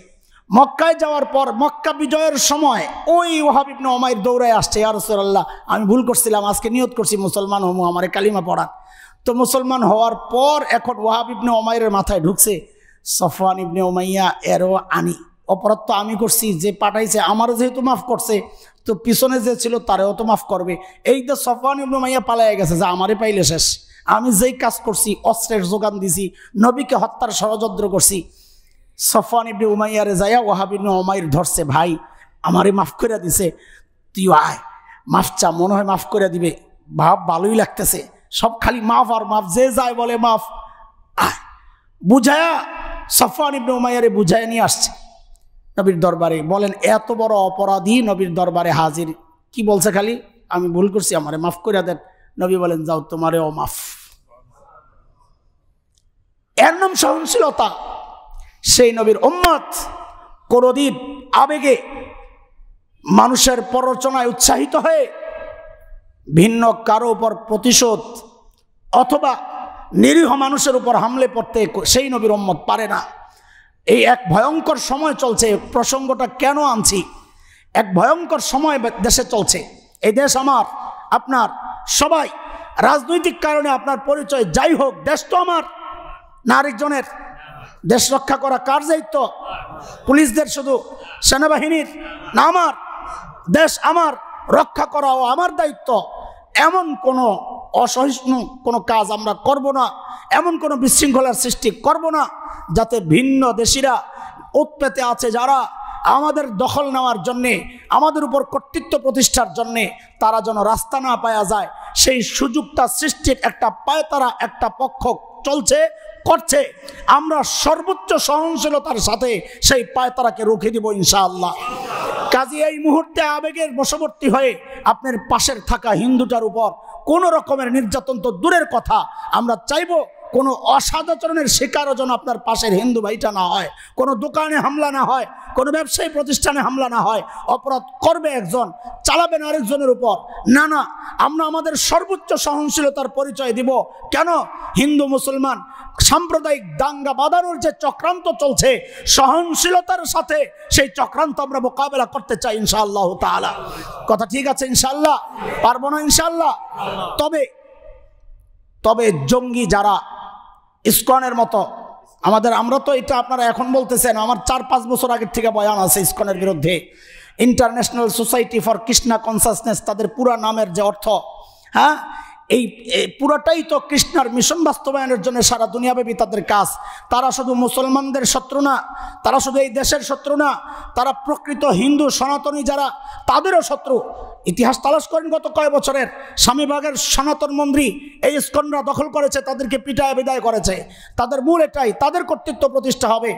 মক্কায় যাওয়ার পর মক্কা বিজয়ের সময় ওই ওহাব ইবনে দৌড়ায় আসছে ইয়ারসুল্লাহ আমি ভুল করছিলাম আজকে নিয়ত করছি মুসলমান হমু আমার কালিমা পড়ার তো মুসলমান হওয়ার পর এখন ওয়াহাব অমায়ের মাথায় ঢুকছে সফওয়ান ইবনে ওমাইয়া এরও আনি অপরাধ তো আমি করছি যে পাঠাইছে আমারও যেহেতু মাফ করছে তো পিছনে যে ছিল তারেও তো মাফ করবে এই তো সফওয়ান ইবনে ওমাইয়া পালাই গেছে যে আমারে পাইলে শেষ আমি যেই কাজ করছি অস্ত্রের যোগান দিছি নবীকে হত্যার ষড়যন্ত্র করছি সফান ইবনে উমাইয়ারে ওয়াহাব ইবনে উমাইর ধরছে ভাই আমারে মাফ করে দিছে তুই আয় মাফ চা মনে হয় মাফ করে দিবে ভাব ভালোই লাগতেছে সব খালি মাফ আর মাফ যে যায় বলে মাফ আয় বুঝায়া সফান ইবনে উমাইয়ারে বুঝায় নিয়ে আসছে নবীর দরবারে বলেন এত বড় অপরাধী নবীর দরবারে হাজির কি বলছে খালি আমি ভুল করছি আমারে মাফ করে দেন নবী বলেন যাও তোমারে অমাফ এর নাম সহনশীলতা সেই নবীর ওম্মাত কোনোদিন আবেগে মানুষের প্ররোচনায় উৎসাহিত হয়ে ভিন্ন কারো উপর প্রতিশোধ অথবা নিরীহ মানুষের উপর হামলে পড়তে সেই নবীর ওম্মত পারে না এই এক ভয়ঙ্কর সময় চলছে প্রসঙ্গটা কেন আনছি এক ভয়ঙ্কর সময় দেশে চলছে এই দেশ আমার আপনার সবাই রাজনৈতিক কারণে আপনার পরিচয় যাই হোক দেশ তো আমার না আরেকজনের দেশ রক্ষা করা কার দায়িত্ব পুলিশদের শুধু সেনাবাহিনীর না আমার দেশ আমার রক্ষা করাও আমার দায়িত্ব এমন কোনো অসহিষ্ণু কোনো কাজ আমরা করব না এমন কোনো বিশৃঙ্খলার সৃষ্টি করব না যাতে ভিন্ন দেশিরা উৎপেতে আছে যারা আমাদের দখল নেওয়ার জন্যে আমাদের উপর কর্তৃত্ব প্রতিষ্ঠার জন্যে তারা যেন রাস্তা না পায়া যায় সেই সুযোগটা সৃষ্টির একটা পায় তারা একটা পক্ষ চলছে করছে আমরা সর্বোচ্চ সহনশীলতার সাথে সেই পায়তারাকে রুখে দিব ইনশাআল্লাহ কাজী এই মুহূর্তে আবেগের বশবর্তী হয়ে আপনার পাশের থাকা হিন্দুটার উপর কোনো রকমের নির্যাতন তো দূরের কথা আমরা চাইব কোনো অসাধাচরণের শিকারও যেন আপনার পাশের হিন্দু ভাইটা না হয় কোনো দোকানে হামলা না হয় কোনো ব্যবসায়ী প্রতিষ্ঠানে হামলা না হয় অপরাধ করবে একজন চালাবেন আরেকজনের উপর না না আমরা আমাদের সর্বোচ্চ সহনশীলতার পরিচয় দিব কেন হিন্দু মুসলমান সাম্প্রদায়িক দাঙ্গা বাঁধানোর যে চক্রান্ত চলছে সহনশীলতার সাথে সেই চক্রান্ত আমরা মোকাবেলা করতে চাই ইনশাআল্লাহ তালা কথা ঠিক আছে ইনশাল্লাহ পারবো না ইনশাল্লাহ তবে তবে জঙ্গি যারা ইস্কনের মতো আমাদের আমরা তো এটা আপনারা এখন বলতেছেন আমার চার পাঁচ বছর আগের থেকে বয়ান আছে ইস্কনের বিরুদ্ধে International Society for Krishna Consciousness তাদের পুরা নামের যে অর্থ হ্যাঁ এই পুরোটাই তো কৃষ্ণার মিশন বাস্তবায়নের জন্য সারা দুনিয়াব্যাপী তাদের কাজ তারা শুধু মুসলমানদের শত্রু না তারা শুধু এই দেশের শত্রু না তারা প্রকৃত হিন্দু সনাতনী যারা তাদেরও শত্রু ইতিহাস তালাশ করেন গত কয় বছরের স্বামীবাগের সনাতন মন্ত্রী এই স্কন্ডরা দখল করেছে তাদেরকে পিটায় বিদায় করেছে তাদের মূল এটাই তাদের কর্তৃত্ব প্রতিষ্ঠা হবে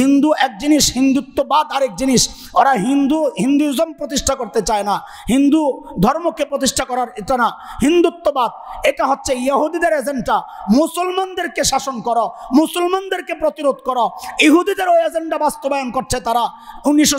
হিন্দু এক জিনিস হিন্দুত্ববাদ আরেক জিনিস ওরা হিন্দু হিন্দুইজম প্রতিষ্ঠা করতে চায় না হিন্দু ধর্মকে প্রতিষ্ঠা করার এটা না হিন্দুত্ববাদ এটা হচ্ছে ইহুদিদের এজেন্ডা মুসলমানদেরকে শাসন করো মুসলমানদেরকে প্রতিরোধ করো ইহুদিদের ওই এজেন্ডা বাস্তবায়ন করছে তারা উনিশশো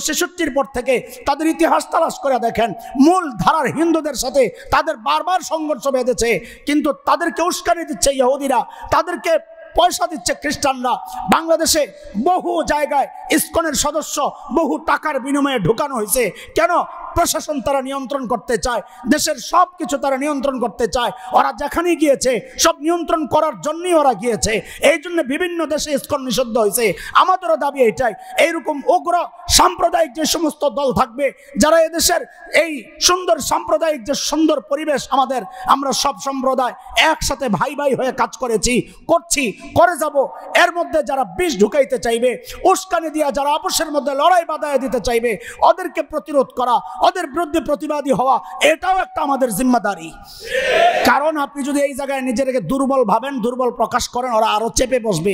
পর থেকে তাদের ইতিহাস তালাশ করে দেখেন মূল ধারার হিন্দুদের সাথে তাদের বারবার সংঘর্ষ বেঁধেছে কিন্তু তাদেরকে উস্কানি দিচ্ছে ইহুদিরা তাদেরকে পয়সা দিচ্ছে খ্রিস্টানরা বাংলাদেশে বহু জায়গায় ইস্কনের সদস্য বহু টাকার বিনিময়ে ঢুকানো হয়েছে কেন প্রশাসন তারা নিয়ন্ত্রণ করতে চায় দেশের সব কিছু তারা নিয়ন্ত্রণ করতে চায় ওরা যেখানেই গিয়েছে সব নিয়ন্ত্রণ করার জন্যই ওরা গিয়েছে এই জন্য বিভিন্ন দেশে ইস্কন নিষিদ্ধ হয়েছে আমাদেরও দাবি এটাই এইরকম উগ্র সাম্প্রদায়িক যে সমস্ত দল থাকবে যারা এদেশের এই সুন্দর সাম্প্রদায়িক যে সুন্দর পরিবেশ আমাদের আমরা সব সম্প্রদায় একসাথে ভাই ভাই হয়ে কাজ করেছি করছি করে যাব এর মধ্যে যারা বিষ ঢুকাইতে চাইবে উস্কানি দিয়া যারা আপসের মধ্যে লড়াই বাদায় দিতে চাইবে ওদেরকে প্রতিরোধ করা ওদের বিরুদ্ধে প্রতিবাদী হওয়া এটাও একটা আমাদের জিম্মাদারি কারণ আপনি যদি এই জায়গায় নিজেকে দুর্বল ভাবেন দুর্বল প্রকাশ করেন ওরা আরও চেপে বসবে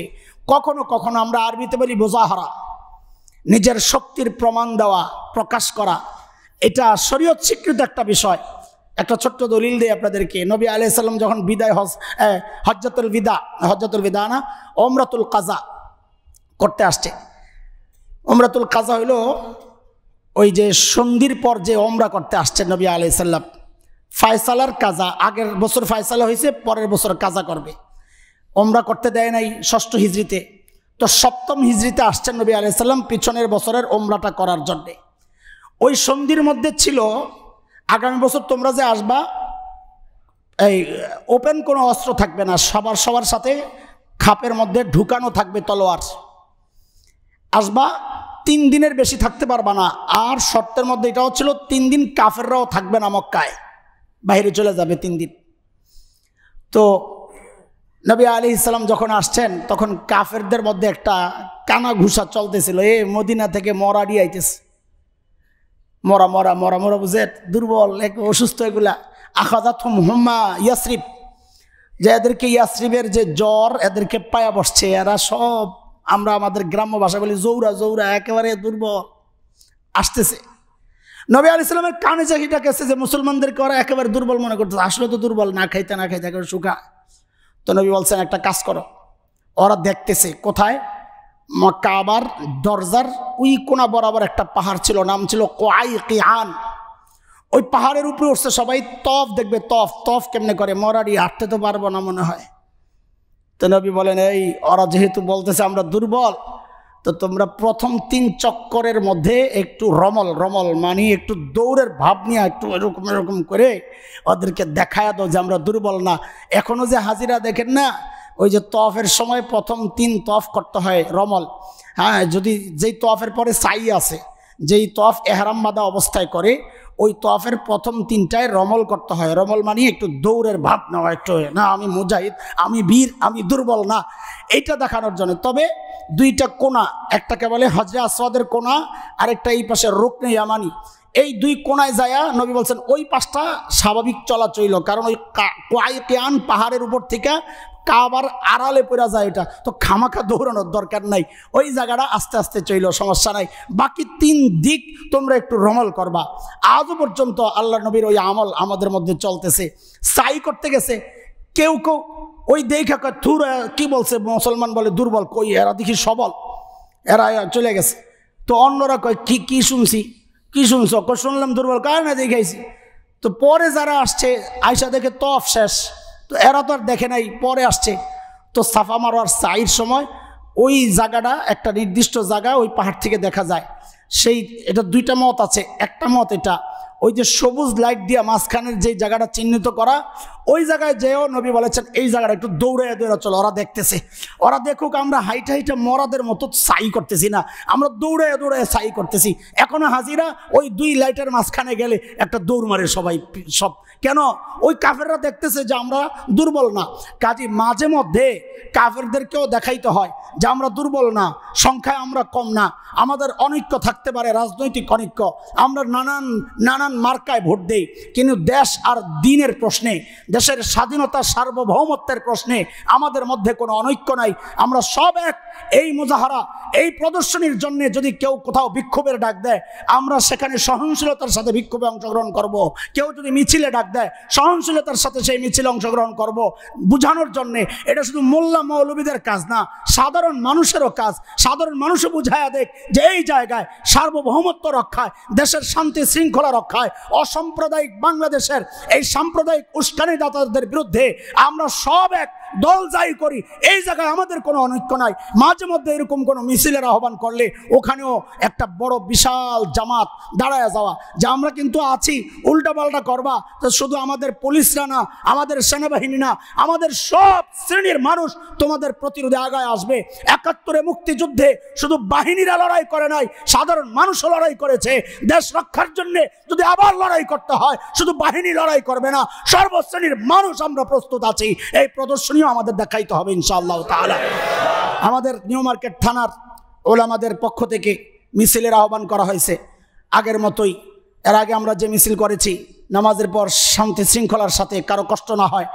কখনো কখনো আমরা আরবিতে বলি বোঝাহারা নিজের শক্তির প্রমাণ দেওয়া প্রকাশ করা এটা শরীয়ত স্বীকৃত একটা বিষয় একটা ছোট্ট দলিল দেয় আপনাদেরকে নবী আলাইসাল্লাম যখন বিদায় হজ হজ্জাতুল বিদা হজ্জাতুল বিদা না অমরাতুল কাজা করতে আসছে অমরাতুল কাজা হলো ওই যে সন্ধির পর যে অমরা করতে আসছে নবী আলাইসাল্লাম ফায়সালার কাজা আগের বছর ফায়সালা হয়েছে পরের বছর কাজা করবে অমরা করতে দেয় নাই ষষ্ঠ হিজড়িতে তো সপ্তম হিজড়িতে আসছেন নবী আলাইসাল্লাম পিছনের বছরের অমরাটা করার জন্যে ওই সন্ধির মধ্যে ছিল আগামী বছর তোমরা যে আসবা এই ওপেন কোনো অস্ত্র থাকবে না সবার সবার সাথে খাপের মধ্যে ঢুকানো থাকবে তলোয়ার আসবা তিন দিনের বেশি থাকতে পারবা না আর শর্তের মধ্যে এটাও ছিল তিন দিন কাফেররাও থাকবে না মক্কায় বাইরে চলে যাবে তিন দিন তো নবী আলি ইসলাম যখন আসছেন তখন কাফেরদের মধ্যে একটা কানা ঘুষা চলতেছিল এ মদিনা থেকে মরাড়ি আইতেছে মরা মরা মরা মরা বুঝে দুর্বল এক অসুস্থ এগুলা আখাজাত মোহাম্মা ইয়াসরিফ যে এদেরকে ইয়াসরিফের যে জ্বর এদেরকে পায়া বসছে এরা সব আমরা আমাদের গ্রাম্য ভাষা বলি জৌরা জৌরা একেবারে দুর্বল আসতেছে নবী আলি ইসলামের কানে চাহিদা কেছে যে মুসলমানদেরকে ওরা একেবারে দুর্বল মনে করতেছে আসলে তো দুর্বল না খাইতে না খাইতে একেবারে শুকা তো নবী বলছেন একটা কাজ করো ওরা দেখতেছে কোথায় কাবার দরজার ওই কোনা বরাবর একটা পাহাড় ছিল নাম ছিল কোয়াই কিহান ওই পাহাড়ের উপরে উঠছে সবাই তফ দেখবে তফ তফ কেমনে করে মরারি হাঁটতে তো পারবো না মনে হয় তো নবী বলেন এই ওরা যেহেতু বলতেছে আমরা দুর্বল তো তোমরা প্রথম তিন চক্করের মধ্যে একটু রমল রমল মানি একটু দৌড়ের ভাব নিয়ে একটু এরকম এরকম করে ওদেরকে দেখায় দাও যে আমরা দুর্বল না এখনও যে হাজিরা দেখেন না ওই যে তফের সময় প্রথম তিন তফ করতে হয় রমল হ্যাঁ যদি যেই তফের পরে সাই আছে যেই তফ এহারাম বাঁধা অবস্থায় করে ওই তফের প্রথম তিনটায় রমল করতে হয় রমল মানে একটু দৌড়ের ভাব নেওয়া একটু না আমি মুজাহিদ আমি বীর আমি দুর্বল না এইটা দেখানোর জন্য তবে দুইটা কোনা একটাকে বলে হজরা সদের কোনা আরেকটা এই পাশে রুকনে ইয়ামানি এই দুই কোনায় যায়া নবী বলছেন ওই পাশটা স্বাভাবিক চলাচল কারণ ওই কোয়াই পাহাড়ের উপর থেকে কাবার আড়ালে পড়া যায় এটা তো খামাখা দৌড়ানোর দরকার নাই ওই জায়গাটা আস্তে আস্তে চইল সমস্যা নাই বাকি তিন দিক তোমরা একটু রমল করবা আজও পর্যন্ত আল্লাহ নবীর ওই আমল আমাদের মধ্যে চলতেছে সাই করতে গেছে কেউ কেউ ওই দেখা থুর কি বলছে মুসলমান বলে দুর্বল কই এরা দেখি সবল এরা চলে গেছে তো অন্যরা কয় কি কি শুনছি কি শুনছ শুনলাম দুর্বল কার না দেখাইছি তো পরে যারা আসছে আয়সা দেখে তফ শেষ তো এরা তো আর দেখে নাই পরে আসছে তো সাফা মারোয়ার সাইর সময় ওই জায়গাটা একটা নির্দিষ্ট জায়গা ওই পাহাড় থেকে দেখা যায় সেই এটা দুইটা মত আছে একটা মত এটা ওই যে সবুজ লাইট দিয়ে মাঝখানের যে জায়গাটা চিহ্নিত করা ওই জায়গায় যেও নবী বলেছেন এই জায়গাটা একটু দৌড়ে দৌড়া চলো ওরা দেখতেছে ওরা দেখুক আমরা হাইট হাইটে মরাদের মতো সাই করতেছি না আমরা দৌড়ে দৌড়ে সাই করতেছি এখনো হাজিরা ওই দুই লাইটের মাঝখানে গেলে একটা দৌড় মারে সবাই সব কেন ওই কাফেররা দেখতেছে যে আমরা দুর্বল না কাজে মাঝে মধ্যে কাফেরদেরকেও দেখাইতে হয় যে আমরা দুর্বল না সংখ্যায় আমরা কম না আমাদের অনৈক্য থাকতে পারে রাজনৈতিক অনৈক্য আমরা নানান নানান মার্কায় ভোট দেই কিন্তু দেশ আর দিনের প্রশ্নে দেশের স্বাধীনতা সার্বভৌমত্বের প্রশ্নে আমাদের মধ্যে কোনো অনৈক্য নাই আমরা সব এক এই মুজাহারা এই প্রদর্শনীর জন্যে যদি কেউ কোথাও বিক্ষোভের ডাক দেয় আমরা সেখানে সহনশীলতার সাথে বিক্ষোভে অংশগ্রহণ করব। কেউ যদি মিছিলে ডাক দেয় সহনশীলতার সাথে সেই মিছিলে অংশগ্রহণ করব। বুঝানোর জন্যে এটা শুধু মোল্লা মৌলবীদের কাজ না সাধারণ সাধারণ মানুষেরও কাজ সাধারণ মানুষও বুঝায়া দেখ যে এই জায়গায় সার্বভৌমত্ব রক্ষায় দেশের শান্তি শৃঙ্খলা রক্ষায় অসাম্প্রদায়িক বাংলাদেশের এই সাম্প্রদায়িক উস্কানিদাতাদের বিরুদ্ধে আমরা সব এক দল যাই করি এই জায়গায় আমাদের কোনো অনৈক্য নাই মাঝে মধ্যে এরকম কোনো মিছিলের আহ্বান করলে ওখানেও একটা বড় বিশাল জামাত দাঁড়ায় যাওয়া যে আমরা কিন্তু আছি উল্টাপাল্টা করবা তো শুধু আমাদের পুলিশরা না আমাদের সেনাবাহিনী না আমাদের সব শ্রেণীর মানুষ তোমাদের প্রতিরোধে আগায় আসবে একাত্তরে মুক্তিযুদ্ধে শুধু বাহিনীরা লড়াই করে নাই সাধারণ মানুষও লড়াই করেছে দেশ রক্ষার জন্য যদি আবার লড়াই করতে হয় শুধু বাহিনী লড়াই করবে না সর্বশ্রেণীর মানুষ আমরা প্রস্তুত আছি এই প্রদর্শনী নিয়ম আমাদের দেখাইতে হবে ইনশাআল্লাহ তালা আমাদের নিউ মার্কেট থানার ওলামাদের পক্ষ থেকে মিছিলের আহ্বান করা হয়েছে আগের মতোই এর আগে আমরা যে মিছিল করেছি নামাজের পর শান্তি শৃঙ্খলার সাথে কারো কষ্ট না হয়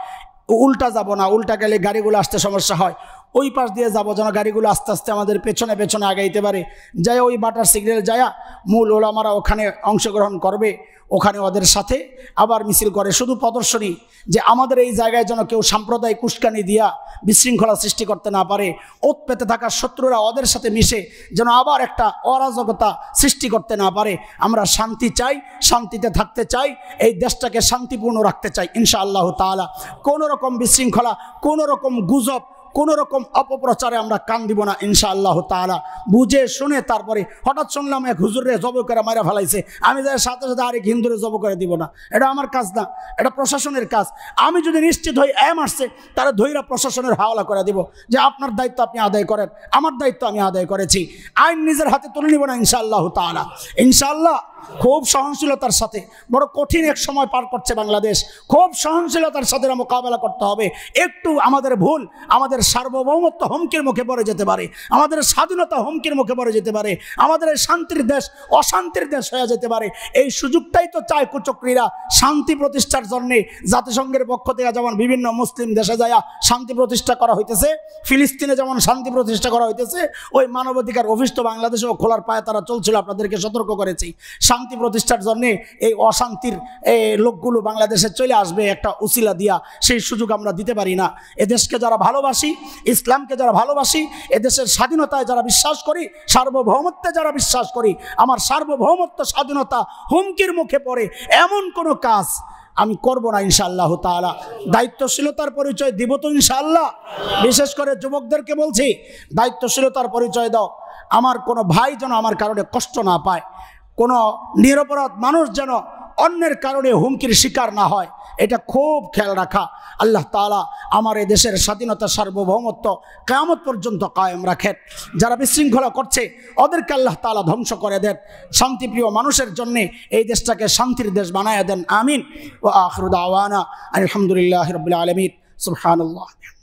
উল্টা যাব না উল্টা গেলে গাড়িগুলো আসতে সমস্যা হয় ওই পাশ দিয়ে যাবো যেন গাড়িগুলো আস্তে আস্তে আমাদের পেছনে পেছনে আগাইতে পারে যাই ওই বাটার সিগন্যাল যায়া মূল ওলামারা ওখানে অংশগ্রহণ করবে ওখানে ওদের সাথে আবার মিছিল করে শুধু প্রদর্শনী যে আমাদের এই জায়গায় যেন কেউ সাম্প্রদায়িক কুস্কানি দিয়া বিশৃঙ্খলা সৃষ্টি করতে না পারে ওত পেতে থাকা শত্রুরা ওদের সাথে মিশে যেন আবার একটা অরাজকতা সৃষ্টি করতে না পারে আমরা শান্তি চাই শান্তিতে থাকতে চাই এই দেশটাকে শান্তিপূর্ণ রাখতে চাই ইনশা আল্লাহ তালা কোনোরকম বিশৃঙ্খলা কোনোরকম গুজব কোনো রকম অপপ্রচারে আমরা কান দিব না আল্লাহ তালা বুঝে শুনে তারপরে হঠাৎ শুনলাম এক হুজুরে জব করে মারা ফেলাইছে আমি যাই সাথে সাথে আরেক হিন্দুরে জব করে দিব না এটা আমার কাজ না এটা প্রশাসনের কাজ আমি যদি নিশ্চিত হই এম আসছে তাহলে ধৈরা প্রশাসনের হাওলা করে দিব যে আপনার দায়িত্ব আপনি আদায় করেন আমার দায়িত্ব আমি আদায় করেছি আইন নিজের হাতে তুলে নিব না ইনশাআল্লাহ তালা ইনশাআল্লাহ খুব সহনশীলতার সাথে বড় কঠিন এক সময় পার করছে বাংলাদেশ খুব সহনশীলতার সাথে মোকাবেলা করতে হবে একটু আমাদের ভুল আমাদের সার্বভৌমত্ব হুমকির মুখে পড়ে যেতে পারে আমাদের স্বাধীনতা হুমকির মুখে পড়ে যেতে পারে আমাদের শান্তির দেশ অশান্তির দেশ হয়ে যেতে পারে এই সুযোগটাই তো চায় কুচক্রীরা শান্তি প্রতিষ্ঠার জন্যে জাতিসংঘের পক্ষ থেকে যেমন বিভিন্ন মুসলিম দেশে যায় শান্তি প্রতিষ্ঠা করা হইতেছে ফিলিস্তিনে যেমন শান্তি প্রতিষ্ঠা করা হইতেছে ওই মানবাধিকার অভিষ্ট বাংলাদেশেও খোলার পায়ে তারা চলছিল আপনাদেরকে সতর্ক করেছি শান্তি প্রতিষ্ঠার জন্যে এই অশান্তির লোকগুলো বাংলাদেশে চলে আসবে একটা উচিলা দিয়া সেই সুযোগ আমরা দিতে পারি না এদেশকে যারা ভালোবাসি ইসলামকে যারা ভালোবাসি এদেশের স্বাধীনতায় যারা বিশ্বাস করি সার্বভৌমত্বে যারা বিশ্বাস করি আমার সার্বভৌমত্ব স্বাধীনতা হুমকির মুখে পড়ে এমন কোনো কাজ আমি করব না ইনশাআল্লাহ তালা দায়িত্বশীলতার পরিচয় দিব তো ইনশাআল্লাহ বিশেষ করে যুবকদেরকে বলছি দায়িত্বশীলতার পরিচয় দাও আমার কোনো ভাই যেন আমার কারণে কষ্ট না পায় কোনো নিরপরাধ মানুষ যেন অন্যের কারণে হুমকির শিকার না হয় এটা খুব খেয়াল রাখা আল্লাহ তালা আমার এ দেশের স্বাধীনতা সার্বভৌমত্ব কেয়ামত পর্যন্ত কায়েম রাখেন যারা বিশৃঙ্খলা করছে ওদেরকে আল্লাহ তালা ধ্বংস করে দেন শান্তিপ্রিয় মানুষের জন্যে এই দেশটাকে শান্তির দেশ বানায় দেন আমিন ও আখরুদ আওয়ানা আলহামদুলিল্লাহ রবিল আলমিন সুলহান